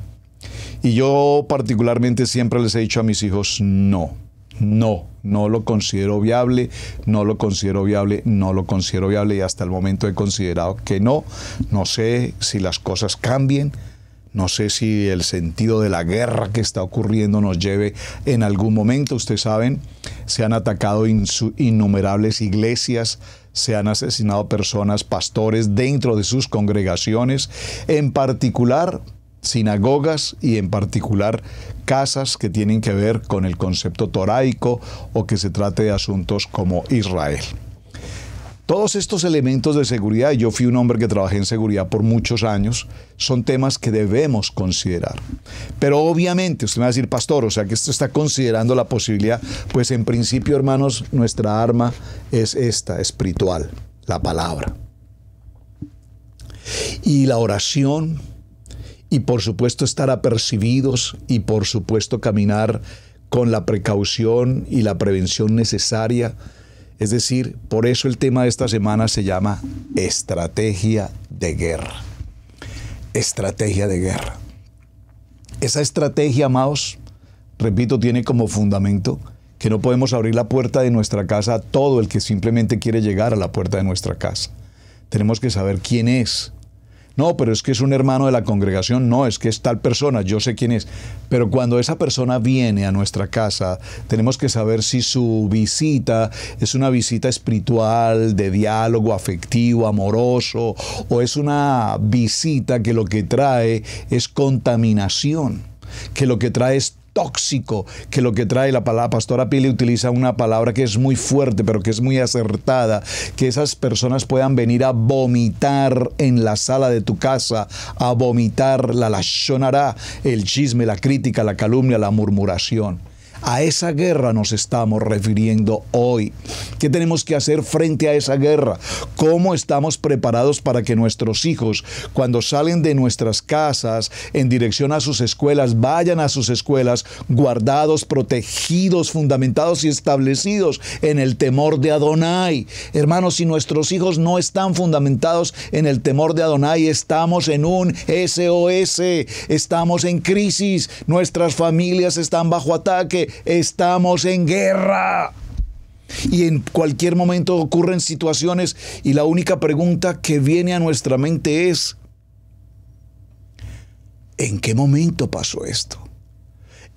Y yo particularmente siempre les he dicho a mis hijos, no, no, no lo considero viable, no lo considero viable, no lo considero viable y hasta el momento he considerado que no. No sé si las cosas cambien, no sé si el sentido de la guerra que está ocurriendo nos lleve en algún momento. Ustedes saben, se han atacado innumerables iglesias, se han asesinado personas, pastores dentro de sus congregaciones, en particular sinagogas y en particular casas que tienen que ver con el concepto toraico o que se trate de asuntos como Israel. Todos estos elementos de seguridad, yo fui un hombre que trabajé en seguridad por muchos años, son temas que debemos considerar. Pero obviamente usted me va a decir, pastor, o sea que esto está considerando la posibilidad, pues en principio, hermanos, nuestra arma es esta, espiritual, la palabra. Y la oración, y por supuesto estar apercibidos, y por supuesto caminar con la precaución y la prevención necesaria es decir, por eso el tema de esta semana se llama estrategia de guerra. Estrategia de guerra. Esa estrategia, amados, repito, tiene como fundamento que no podemos abrir la puerta de nuestra casa a todo el que simplemente quiere llegar a la puerta de nuestra casa. Tenemos que saber quién es no, pero es que es un hermano de la congregación, no, es que es tal persona, yo sé quién es. Pero cuando esa persona viene a nuestra casa, tenemos que saber si su visita es una visita espiritual, de diálogo afectivo, amoroso, o es una visita que lo que trae es contaminación que lo que trae es tóxico, que lo que trae la palabra, pastora Pili utiliza una palabra que es muy fuerte, pero que es muy acertada, que esas personas puedan venir a vomitar en la sala de tu casa, a vomitar la lachonará el chisme, la crítica, la calumnia, la murmuración. A esa guerra nos estamos refiriendo hoy. ¿Qué tenemos que hacer frente a esa guerra? ¿Cómo estamos preparados para que nuestros hijos, cuando salen de nuestras casas en dirección a sus escuelas, vayan a sus escuelas guardados, protegidos, fundamentados y establecidos en el temor de Adonai? Hermanos, si nuestros hijos no están fundamentados en el temor de Adonai, estamos en un SOS, estamos en crisis, nuestras familias están bajo ataque, estamos en guerra. Y en cualquier momento ocurren situaciones y la única pregunta que viene a nuestra mente es, ¿en qué momento pasó esto?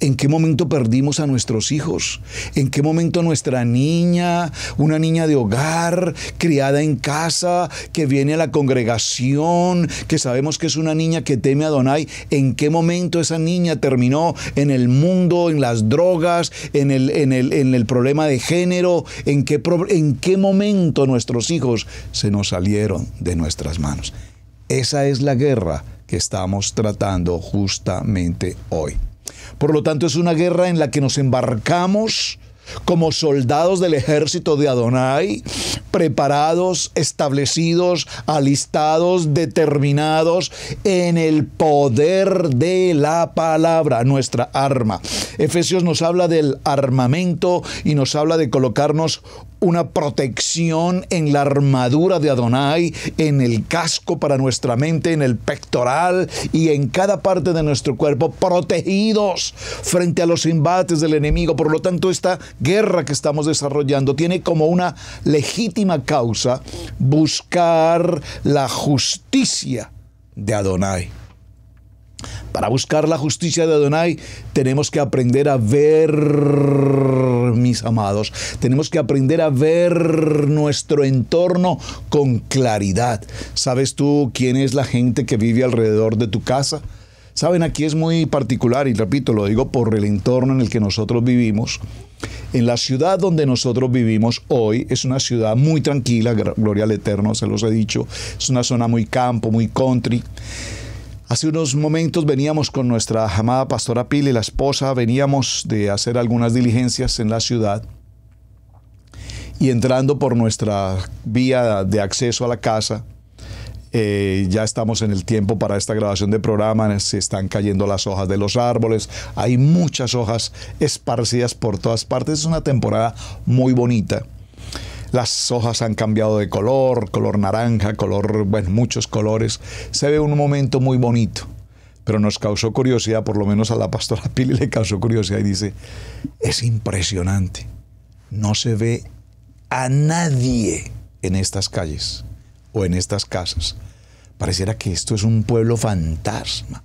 ¿En qué momento perdimos a nuestros hijos? ¿En qué momento nuestra niña, una niña de hogar, criada en casa, que viene a la congregación, que sabemos que es una niña que teme a Donai, ¿en qué momento esa niña terminó en el mundo, en las drogas, en el, en el, en el problema de género? ¿En qué, ¿En qué momento nuestros hijos se nos salieron de nuestras manos? Esa es la guerra que estamos tratando justamente hoy. Por lo tanto, es una guerra en la que nos embarcamos como soldados del ejército de Adonai, preparados, establecidos, alistados, determinados en el poder de la palabra, nuestra arma. Efesios nos habla del armamento y nos habla de colocarnos una protección en la armadura de Adonai, en el casco para nuestra mente, en el pectoral y en cada parte de nuestro cuerpo, protegidos frente a los embates del enemigo. Por lo tanto, esta guerra que estamos desarrollando tiene como una legítima causa buscar la justicia de Adonai. Para buscar la justicia de Adonai tenemos que aprender a ver, mis amados, tenemos que aprender a ver nuestro entorno con claridad. ¿Sabes tú quién es la gente que vive alrededor de tu casa? Saben, aquí es muy particular, y repito, lo digo por el entorno en el que nosotros vivimos. En la ciudad donde nosotros vivimos hoy es una ciudad muy tranquila, gloria al Eterno, se los he dicho, es una zona muy campo, muy country. Hace unos momentos veníamos con nuestra amada pastora Pili, la esposa, veníamos de hacer algunas diligencias en la ciudad y entrando por nuestra vía de acceso a la casa, eh, ya estamos en el tiempo para esta grabación de programa, se están cayendo las hojas de los árboles, hay muchas hojas esparcidas por todas partes, es una temporada muy bonita. Las hojas han cambiado de color, color naranja, color, bueno, muchos colores. Se ve un momento muy bonito, pero nos causó curiosidad, por lo menos a la pastora <laughs> Pili le causó curiosidad y dice, es impresionante, no se ve a nadie en estas calles o en estas casas. Pareciera que esto es un pueblo fantasma.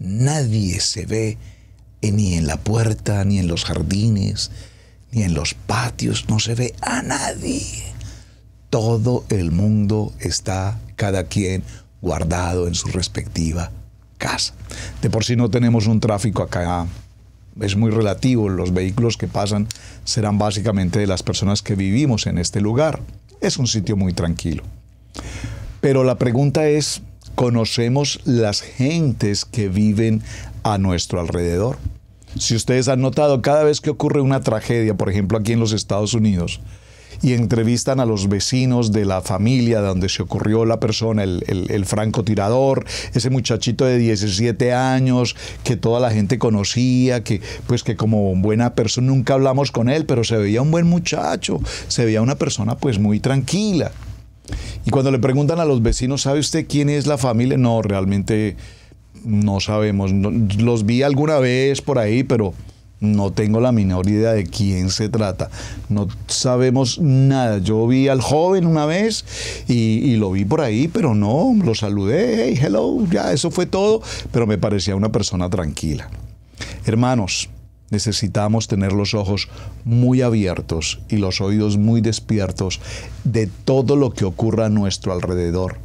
Nadie se ve eh, ni en la puerta, ni en los jardines, ni en los patios, no se ve a nadie. Todo el mundo está, cada quien, guardado en su respectiva casa. De por sí no tenemos un tráfico acá, es muy relativo, los vehículos que pasan serán básicamente de las personas que vivimos en este lugar. Es un sitio muy tranquilo. Pero la pregunta es, ¿conocemos las gentes que viven a nuestro alrededor? Si ustedes han notado, cada vez que ocurre una tragedia, por ejemplo aquí en los Estados Unidos, y entrevistan a los vecinos de la familia donde se ocurrió la persona, el, el, el, francotirador, ese muchachito de 17 años que toda la gente conocía, que pues que como buena persona nunca hablamos con él, pero se veía un buen muchacho, se veía una persona pues muy tranquila. Y cuando le preguntan a los vecinos, ¿sabe usted quién es la familia? No, realmente no sabemos. los vi alguna vez por ahí, pero no tengo la menor idea de quién se trata. No sabemos nada. Yo vi al joven una vez y, lo vi por ahí, pero no, lo saludé, hey, hello, ya, eso fue todo, pero me parecía una persona tranquila. Hermanos, necesitamos tener los ojos muy abiertos y los oídos muy despiertos de todo lo que ocurra a nuestro alrededor.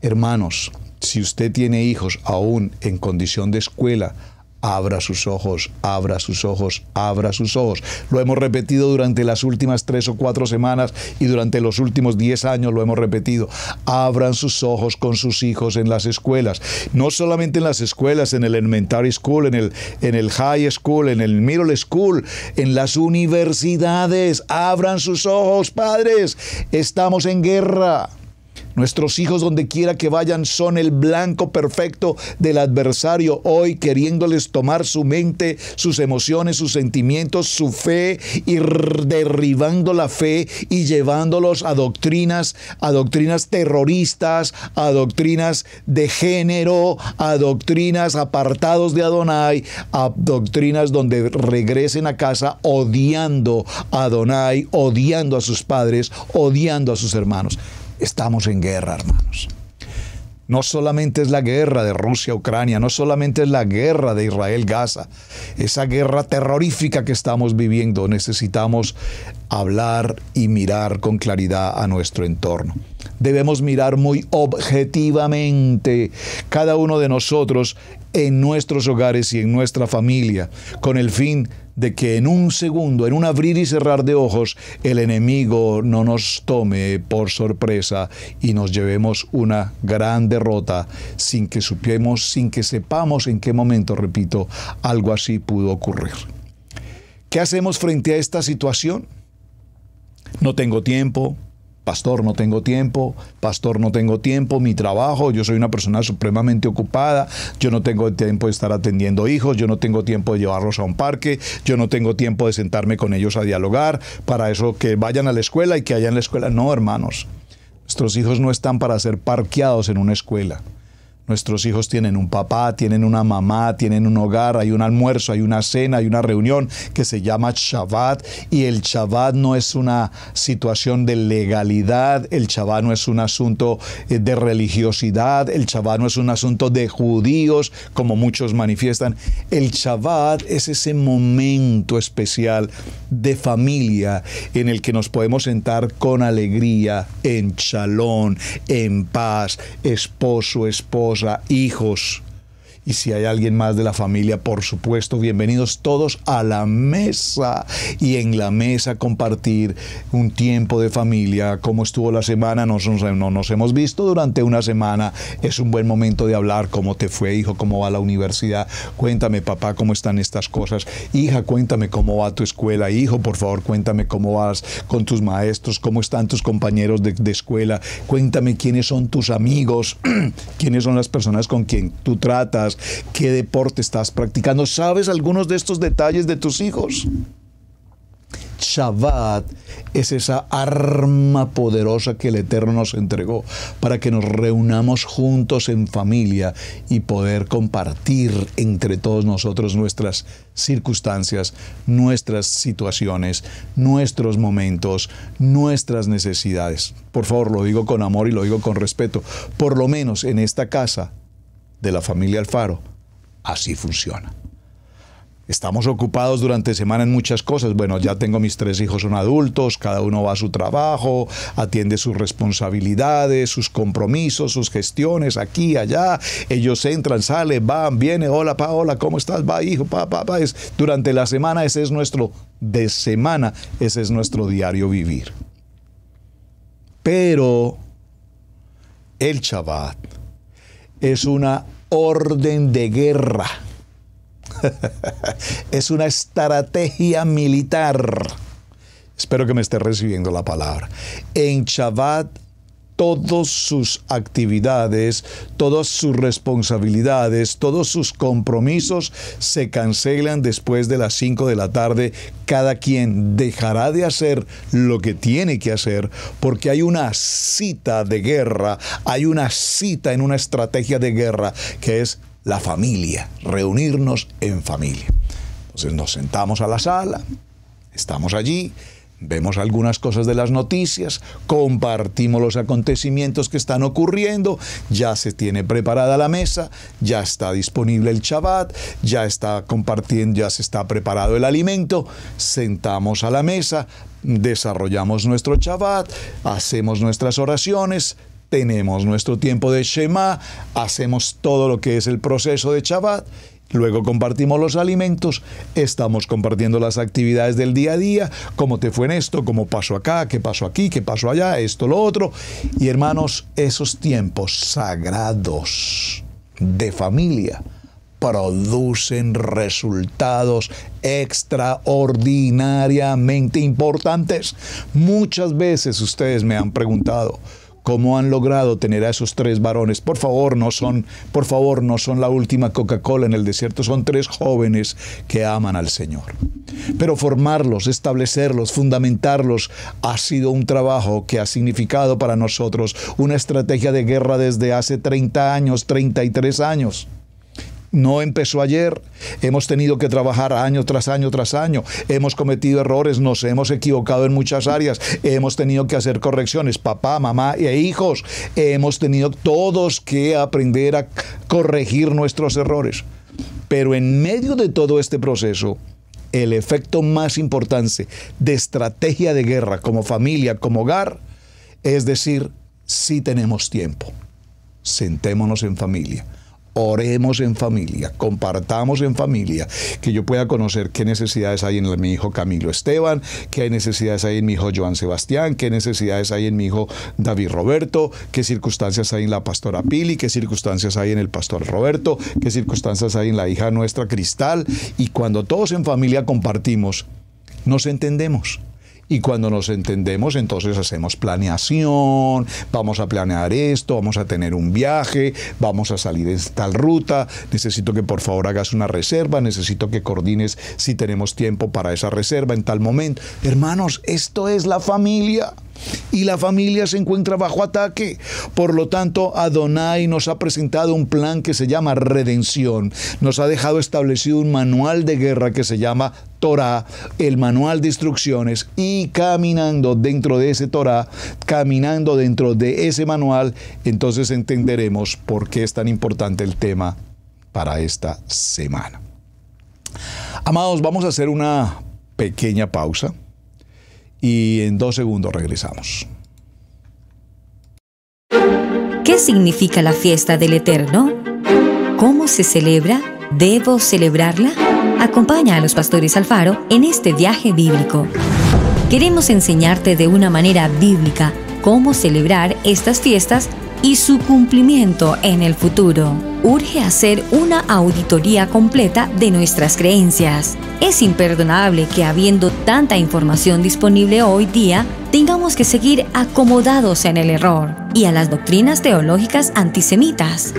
Hermanos, si usted tiene hijos aún en condición de escuela, abra sus ojos, abra sus ojos, abra sus ojos. Lo hemos repetido durante las últimas tres o cuatro semanas y durante los últimos diez años lo hemos repetido. Abran sus ojos con sus hijos en las escuelas. No solamente en las escuelas, en el elementary school, en el, en el high school, en el middle school, en las universidades. Abran sus ojos, padres. Estamos en guerra. Nuestros hijos donde quiera que vayan son el blanco perfecto del adversario hoy queriéndoles tomar su mente, sus emociones, sus sentimientos, su fe y derribando la fe y llevándolos a doctrinas, a doctrinas terroristas, a doctrinas de género, a doctrinas apartados de Adonai, a doctrinas donde regresen a casa odiando a Adonai, odiando a sus padres, odiando a sus hermanos estamos en guerra, hermanos. No solamente es la guerra de Rusia-Ucrania, no solamente es la guerra de Israel-Gaza, esa guerra terrorífica que estamos viviendo, necesitamos hablar y mirar con claridad a nuestro entorno. Debemos mirar muy objetivamente cada uno de nosotros en nuestros hogares y en nuestra familia, con el fin de de que en un segundo, en un abrir y cerrar de ojos, el enemigo no nos tome por sorpresa y nos llevemos una gran derrota sin que supiemos, sin que sepamos en qué momento, repito, algo así pudo ocurrir. ¿Qué hacemos frente a esta situación? No tengo tiempo, Pastor, no tengo tiempo, pastor, no tengo tiempo, mi trabajo, yo soy una persona supremamente ocupada, yo no tengo tiempo de estar atendiendo hijos, yo no tengo tiempo de llevarlos a un parque, yo no tengo tiempo de sentarme con ellos a dialogar, para eso que vayan a la escuela y que hayan en la escuela. No, hermanos, nuestros hijos no están para ser parqueados en una escuela. Nuestros hijos tienen un papá, tienen una mamá, tienen un hogar, hay un almuerzo, hay una cena, hay una reunión que se llama Shabbat y el Shabbat no es una situación de legalidad, el Shabbat no es un asunto eh, de religiosidad, el Shabbat no es un asunto de judíos como muchos manifiestan. El Shabbat es ese momento especial de familia en el que nos podemos sentar con alegría, en chalón, en paz, esposo, esposo esposa, hijos, y si hay alguien más de la familia, por supuesto, bienvenidos todos a la mesa. Y en la mesa compartir un tiempo de familia, cómo estuvo la semana, nos, no nos hemos visto durante una semana. Es un buen momento de hablar, cómo te fue, hijo, cómo va la universidad. Cuéntame, papá, cómo están estas cosas. Hija, cuéntame cómo va tu escuela. Hijo, por favor, cuéntame cómo vas con tus maestros, cómo están tus compañeros de, de escuela. Cuéntame quiénes son tus amigos, <clears throat> quiénes son las personas con quien tú tratas qué deporte estás practicando. ¿Sabes algunos de estos detalles de tus hijos? Shabbat es esa arma poderosa que el Eterno nos entregó para que nos reunamos juntos en familia y poder compartir entre todos nosotros nuestras circunstancias, nuestras situaciones, nuestros momentos, nuestras necesidades. Por favor, lo digo con amor y lo digo con respeto. Por lo menos en esta casa de la familia Alfaro, así funciona. Estamos ocupados durante semana en muchas cosas. Bueno, ya tengo mis tres hijos, son adultos, cada uno va a su trabajo, atiende sus responsabilidades, sus compromisos, sus gestiones, aquí, allá. Ellos entran, salen, van, vienen, hola, pa, hola, ¿cómo estás? Va, hijo, pa, pa, pa. durante la semana ese es nuestro de semana, ese es nuestro diario vivir. Pero el Shabbat es una orden de guerra. <laughs> es una estrategia militar. Espero que me esté recibiendo la palabra. En Shabbat todas sus actividades, todas sus responsabilidades, todos sus compromisos se cancelan después de las 5 de la tarde. Cada quien dejará de hacer lo que tiene que hacer porque hay una cita de guerra, hay una cita en una estrategia de guerra que es la familia, reunirnos en familia. Entonces nos sentamos a la sala, estamos allí, vemos algunas cosas de las noticias, compartimos los acontecimientos que están ocurriendo, ya se tiene preparada la mesa, ya está disponible el chabat ya está compartiendo, ya se está preparado el alimento, sentamos a la mesa, desarrollamos nuestro chabat hacemos nuestras oraciones, tenemos nuestro tiempo de Shema, hacemos todo lo que es el proceso de Shabbat Luego compartimos los alimentos, estamos compartiendo las actividades del día a día, cómo te fue en esto, cómo pasó acá, qué pasó aquí, qué pasó allá, esto, lo otro. Y hermanos, esos tiempos sagrados de familia producen resultados extraordinariamente importantes. Muchas veces ustedes me han preguntado, cómo han logrado tener a esos tres varones. Por favor, no son, por favor, no son la última Coca-Cola en el desierto, son tres jóvenes que aman al Señor. Pero formarlos, establecerlos, fundamentarlos ha sido un trabajo que ha significado para nosotros una estrategia de guerra desde hace 30 años, 33 años. No empezó ayer. Hemos tenido que trabajar año tras año tras año. Hemos cometido errores, nos hemos equivocado en muchas áreas. Hemos tenido que hacer correcciones, papá, mamá e hijos. Hemos tenido todos que aprender a corregir nuestros errores. Pero en medio de todo este proceso, el efecto más importante de estrategia de guerra como familia, como hogar, es decir, si tenemos tiempo, sentémonos en familia oremos en familia, compartamos en familia, que yo pueda conocer qué necesidades hay en mi hijo Camilo Esteban, qué necesidades hay en mi hijo Joan Sebastián, qué necesidades hay en mi hijo David Roberto, qué circunstancias hay en la pastora Pili, qué circunstancias hay en el pastor Roberto, qué circunstancias hay en la hija nuestra Cristal. Y cuando todos en familia compartimos, nos entendemos. Y cuando nos entendemos, entonces hacemos planeación, vamos a planear esto, vamos a tener un viaje, vamos a salir en tal ruta, necesito que por favor hagas una reserva, necesito que coordines si tenemos tiempo para esa reserva en tal momento. Hermanos, esto es la familia y la familia se encuentra bajo ataque. Por lo tanto, Adonai nos ha presentado un plan que se llama redención. Nos ha dejado establecido un manual de guerra que se llama Torah, el manual de instrucciones, y caminando dentro de ese Torah, caminando dentro de ese manual, entonces entenderemos por qué es tan importante el tema para esta semana. Amados, vamos a hacer una pequeña pausa y en dos segundos regresamos. ¿Qué significa la fiesta del Eterno? ¿Cómo se celebra? ¿Debo celebrarla? Acompaña a los pastores Alfaro en este viaje bíblico. Queremos enseñarte de una manera bíblica cómo celebrar estas fiestas y su cumplimiento en el futuro. Urge hacer una auditoría completa de nuestras creencias. Es imperdonable que habiendo tanta información disponible hoy día, tengamos que seguir acomodados en el error y a las doctrinas teológicas antisemitas.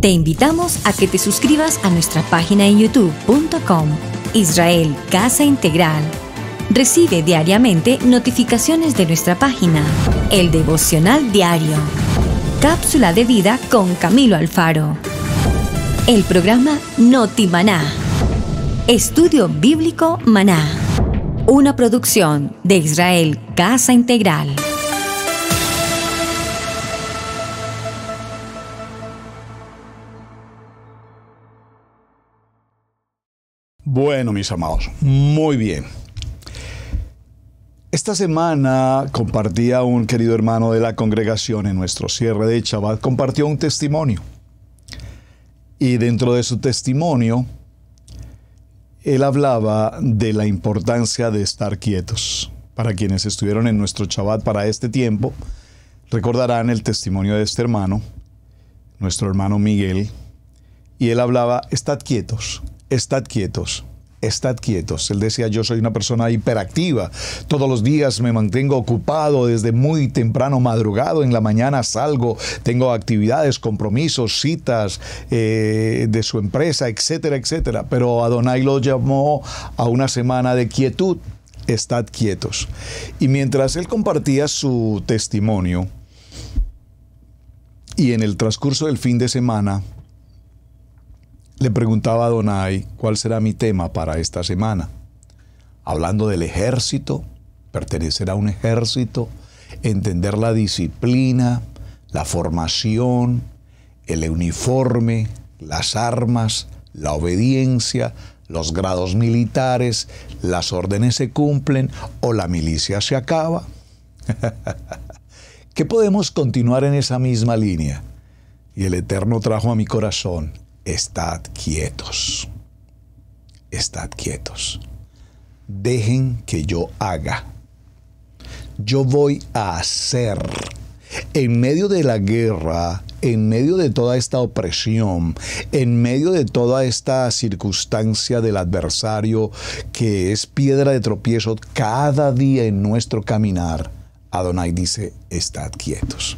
Te invitamos a que te suscribas a nuestra página en youtube.com Israel Casa Integral. Recibe diariamente notificaciones de nuestra página, el devocional diario. Cápsula de Vida con Camilo Alfaro. El programa Noti Maná. Estudio Bíblico Maná. Una producción de Israel Casa Integral. Bueno, mis amados, muy bien. Esta semana compartía un querido hermano de la congregación en nuestro cierre de chabad compartió un testimonio. Y dentro de su testimonio, él hablaba de la importancia de estar quietos. Para quienes estuvieron en nuestro chabat para este tiempo, recordarán el testimonio de este hermano, nuestro hermano Miguel, y él hablaba, estad quietos, estad quietos estad quietos. Él decía, yo soy una persona hiperactiva, todos los días me mantengo ocupado desde muy temprano madrugado, en la mañana salgo, tengo actividades, compromisos, citas eh, de su empresa, etcétera, etcétera. Pero Adonai lo llamó a una semana de quietud, estad quietos. Y mientras él compartía su testimonio, y en el transcurso del fin de semana, le preguntaba a Donai cuál será mi tema para esta semana. Hablando del ejército, pertenecer a un ejército, entender la disciplina, la formación, el uniforme, las armas, la obediencia, los grados militares, las órdenes se cumplen o la milicia se acaba. <laughs> ¿Qué podemos continuar en esa misma línea. Y el Eterno trajo a mi corazón estad quietos, estad quietos, dejen que yo haga. Yo voy a hacer. En medio de la guerra, en medio de toda esta opresión, en medio de toda esta circunstancia del adversario que es piedra de tropiezo cada día en nuestro caminar, Adonai dice, estad quietos.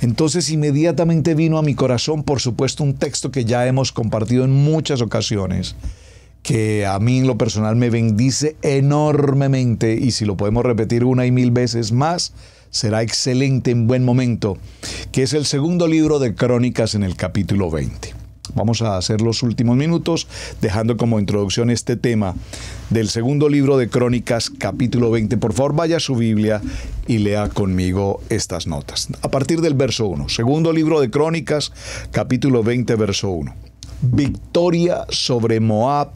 Entonces inmediatamente vino a mi corazón, por supuesto, un texto que ya hemos compartido en muchas ocasiones, que a mí en lo personal me bendice enormemente y si lo podemos repetir una y mil veces más, será excelente en buen momento, que es el segundo libro de Crónicas en el capítulo 20. Vamos a hacer los últimos minutos dejando como introducción este tema del segundo libro de Crónicas, capítulo 20. Por favor, vaya a su Biblia y lea conmigo estas notas. A partir del verso 1, segundo libro de Crónicas, capítulo 20, verso 1. Victoria sobre Moab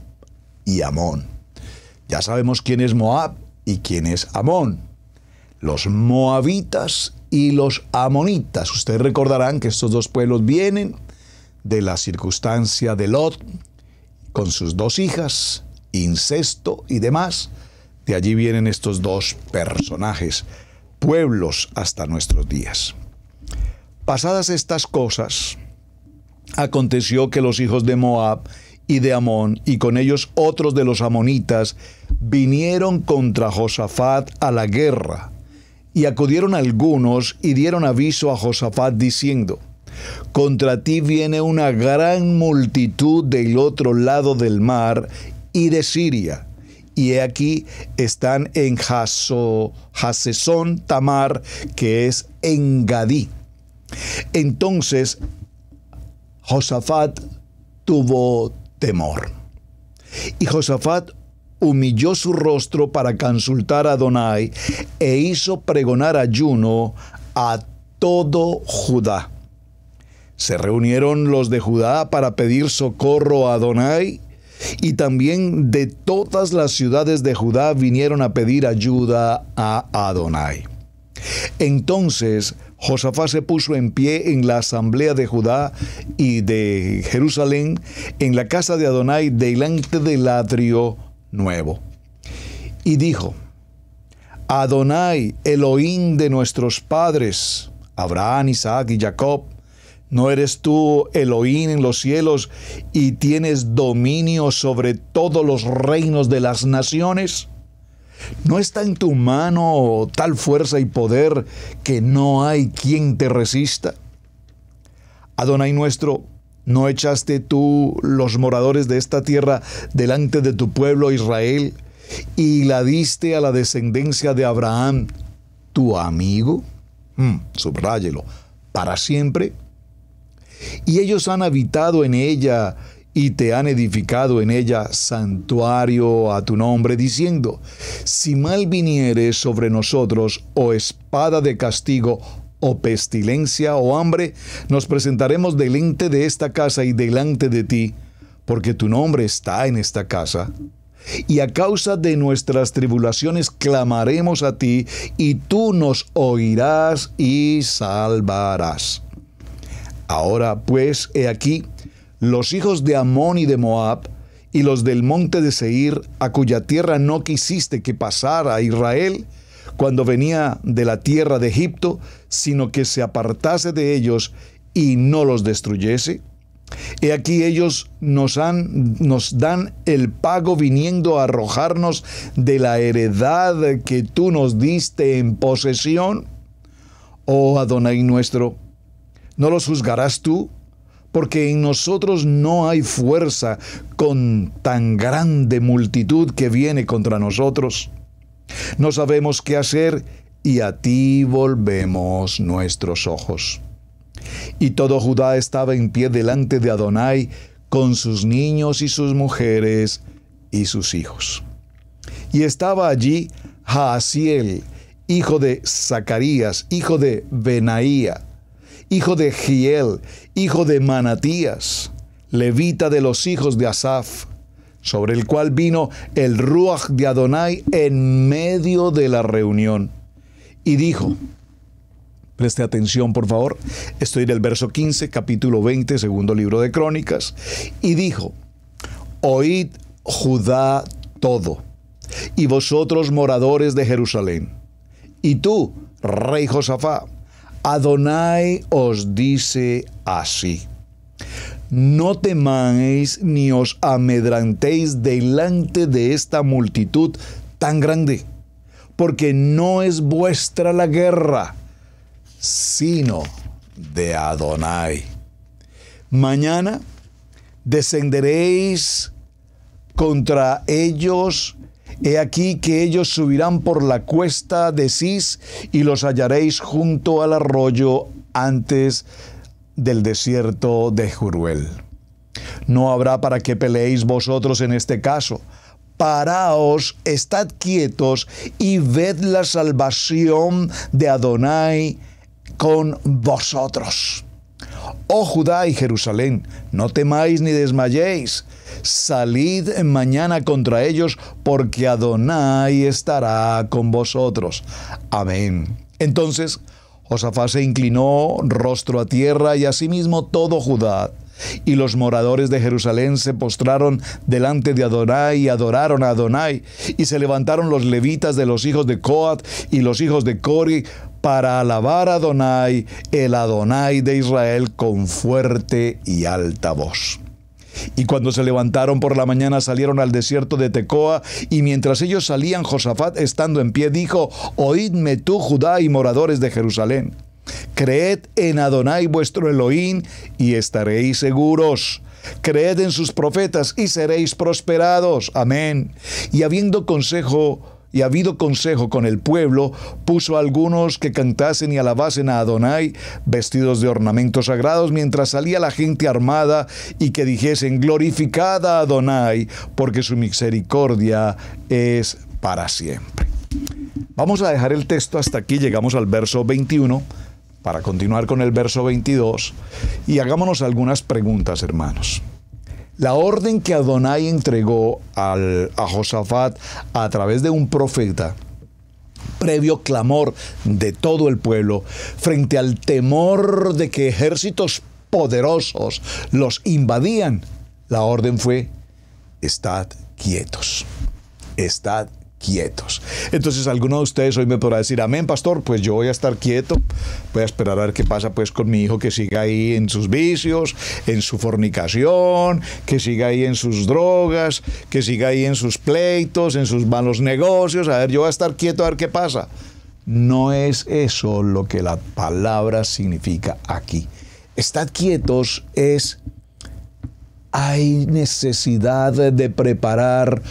y Amón. Ya sabemos quién es Moab y quién es Amón. Los moabitas y los amonitas. Ustedes recordarán que estos dos pueblos vienen de la circunstancia de Lot con sus dos hijas, incesto y demás. De allí vienen estos dos personajes, pueblos hasta nuestros días. Pasadas estas cosas, aconteció que los hijos de Moab y de Amón, y con ellos otros de los amonitas, vinieron contra Josafat a la guerra, y acudieron algunos y dieron aviso a Josafat diciendo, contra ti viene una gran multitud del otro lado del mar y de Siria. Y he aquí están en Hasesón Tamar, que es en Gadí. Entonces Josafat tuvo temor. Y Josafat humilló su rostro para consultar a Donai e hizo pregonar ayuno a todo Judá se reunieron los de Judá para pedir socorro a Adonai, y también de todas las ciudades de Judá vinieron a pedir ayuda a Adonai. Entonces Josafá se puso en pie en la asamblea de Judá y de Jerusalén, en la casa de Adonai, delante del atrio nuevo. Y dijo, Adonai, Elohim de nuestros padres, Abraham, Isaac y Jacob, ¿No eres tú Elohim en los cielos y tienes dominio sobre todos los reinos de las naciones? ¿No está en tu mano tal fuerza y poder que no hay quien te resista? Adonai nuestro, ¿no echaste tú los moradores de esta tierra delante de tu pueblo Israel y la diste a la descendencia de Abraham, tu amigo? Hmm, subráyelo, para siempre y ellos han habitado en ella y te han edificado en ella santuario a tu nombre, diciendo, si mal viniere sobre nosotros, o espada de castigo, o pestilencia, o hambre, nos presentaremos delante de esta casa y delante de ti, porque tu nombre está en esta casa. Y a causa de nuestras tribulaciones clamaremos a ti, y tú nos oirás y salvarás. Ahora pues, he aquí, los hijos de Amón y de Moab, y los del monte de Seir, a cuya tierra no quisiste que pasara Israel, cuando venía de la tierra de Egipto, sino que se apartase de ellos y no los destruyese? He aquí ellos nos, han, nos dan el pago viniendo a arrojarnos de la heredad que tú nos diste en posesión. Oh Adonai nuestro, no los juzgarás tú, porque en nosotros no hay fuerza con tan grande multitud que viene contra nosotros. No sabemos qué hacer y a ti volvemos nuestros ojos. Y todo Judá estaba en pie delante de Adonai con sus niños y sus mujeres y sus hijos. Y estaba allí Jaasiel, hijo de Zacarías, hijo de Benaía, hijo de Giel, hijo de Manatías, levita de los hijos de Asaf, sobre el cual vino el Ruach de Adonai en medio de la reunión. Y dijo, preste atención por favor, estoy en el verso 15, capítulo 20, segundo libro de Crónicas, y dijo, oíd Judá todo, y vosotros moradores de Jerusalén, y tú, rey Josafá, Adonai os dice así. No temáis ni os amedrantéis delante de esta multitud tan grande, porque no es vuestra la guerra, sino de Adonai. Mañana descenderéis contra ellos He aquí que ellos subirán por la cuesta de Cis y los hallaréis junto al arroyo antes del desierto de Juruel. No habrá para qué peleéis vosotros en este caso. Paraos, estad quietos y ved la salvación de Adonai con vosotros. Oh Judá y Jerusalén, no temáis ni desmayéis salid mañana contra ellos, porque Adonai estará con vosotros. Amén. Entonces, Josafá se inclinó rostro a tierra y asimismo todo Judá. Y los moradores de Jerusalén se postraron delante de Adonai y adoraron a Adonai. Y se levantaron los levitas de los hijos de Coat y los hijos de Cori para alabar a Adonai, el Adonai de Israel, con fuerte y alta voz. Y cuando se levantaron por la mañana salieron al desierto de Tecoa, y mientras ellos salían, Josafat, estando en pie, dijo, Oídme tú, Judá y moradores de Jerusalén. Creed en Adonai vuestro Elohim y estaréis seguros. Creed en sus profetas y seréis prosperados. Amén. Y habiendo consejo y habido consejo con el pueblo, puso a algunos que cantasen y alabasen a Adonai, vestidos de ornamentos sagrados, mientras salía la gente armada y que dijesen, glorificada Adonai, porque su misericordia es para siempre. Vamos a dejar el texto hasta aquí, llegamos al verso 21 para continuar con el verso 22 y hagámonos algunas preguntas, hermanos. La orden que Adonai entregó a Josafat a través de un profeta, previo clamor de todo el pueblo, frente al temor de que ejércitos poderosos los invadían, la orden fue, estad quietos, estad quietos. Entonces, alguno de ustedes hoy me podrá decir, amén, pastor, pues yo voy a estar quieto, voy a esperar a ver qué pasa pues con mi hijo que siga ahí en sus vicios, en su fornicación, que siga ahí en sus drogas, que siga ahí en sus pleitos, en sus malos negocios, a ver, yo voy a estar quieto a ver qué pasa. No es eso lo que la palabra significa aquí. Estar quietos es hay necesidad de preparar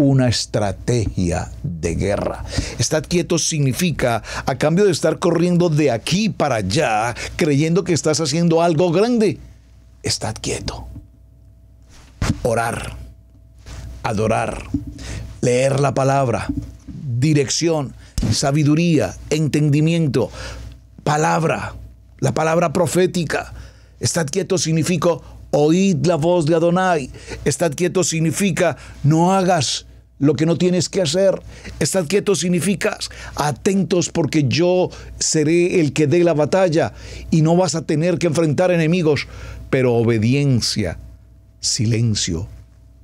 una estrategia de guerra. ...estad quieto significa, a cambio de estar corriendo de aquí para allá, creyendo que estás haciendo algo grande, estad quieto. Orar, adorar, leer la palabra, dirección, sabiduría, entendimiento, palabra, la palabra profética. Estad quieto significa oíd la voz de Adonai. Estad quieto significa no hagas lo que no tienes que hacer. Estar quieto significa atentos porque yo seré el que dé la batalla y no vas a tener que enfrentar enemigos, pero obediencia, silencio,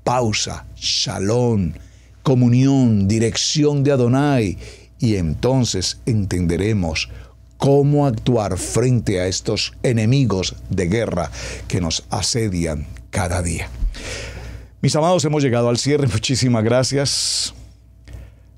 pausa, salón, comunión, dirección de Adonai y entonces entenderemos cómo actuar frente a estos enemigos de guerra que nos asedian cada día. Mis amados, hemos llegado al cierre. <laughs> Muchísimas gracias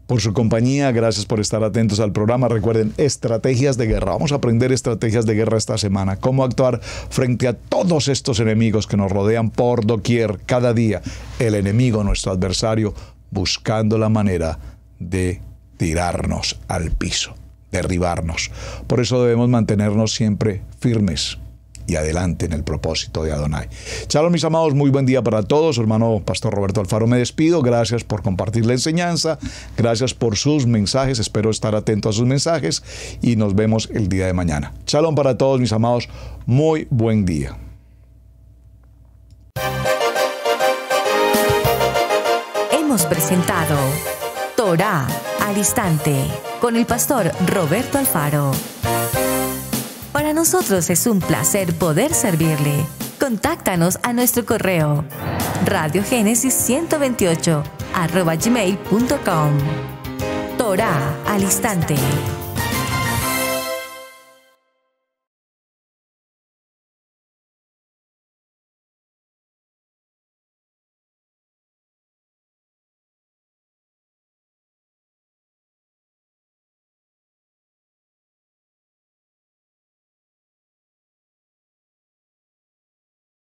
por su compañía, gracias por estar atentos al programa. Recuerden, estrategias de guerra. Vamos a aprender estrategias de guerra esta semana. Cómo actuar frente a todos estos enemigos que nos rodean por doquier cada día. El enemigo, nuestro adversario, buscando la manera de tirarnos al piso, derribarnos. Por eso debemos mantenernos siempre firmes y adelante en el propósito de Adonai. Shalom, mis amados, muy buen día para todos. Hermano Pastor Roberto Alfaro, me despido. Gracias por compartir la enseñanza. Gracias por sus mensajes. Espero estar atento a sus mensajes y nos vemos el día de mañana. Shalom para todos, mis amados. Muy buen día. Hemos presentado Torah al instante con el pastor Roberto Alfaro. Para nosotros es un placer poder servirle. Contáctanos a nuestro correo radiogénesis128 gmail.com Torah al instante.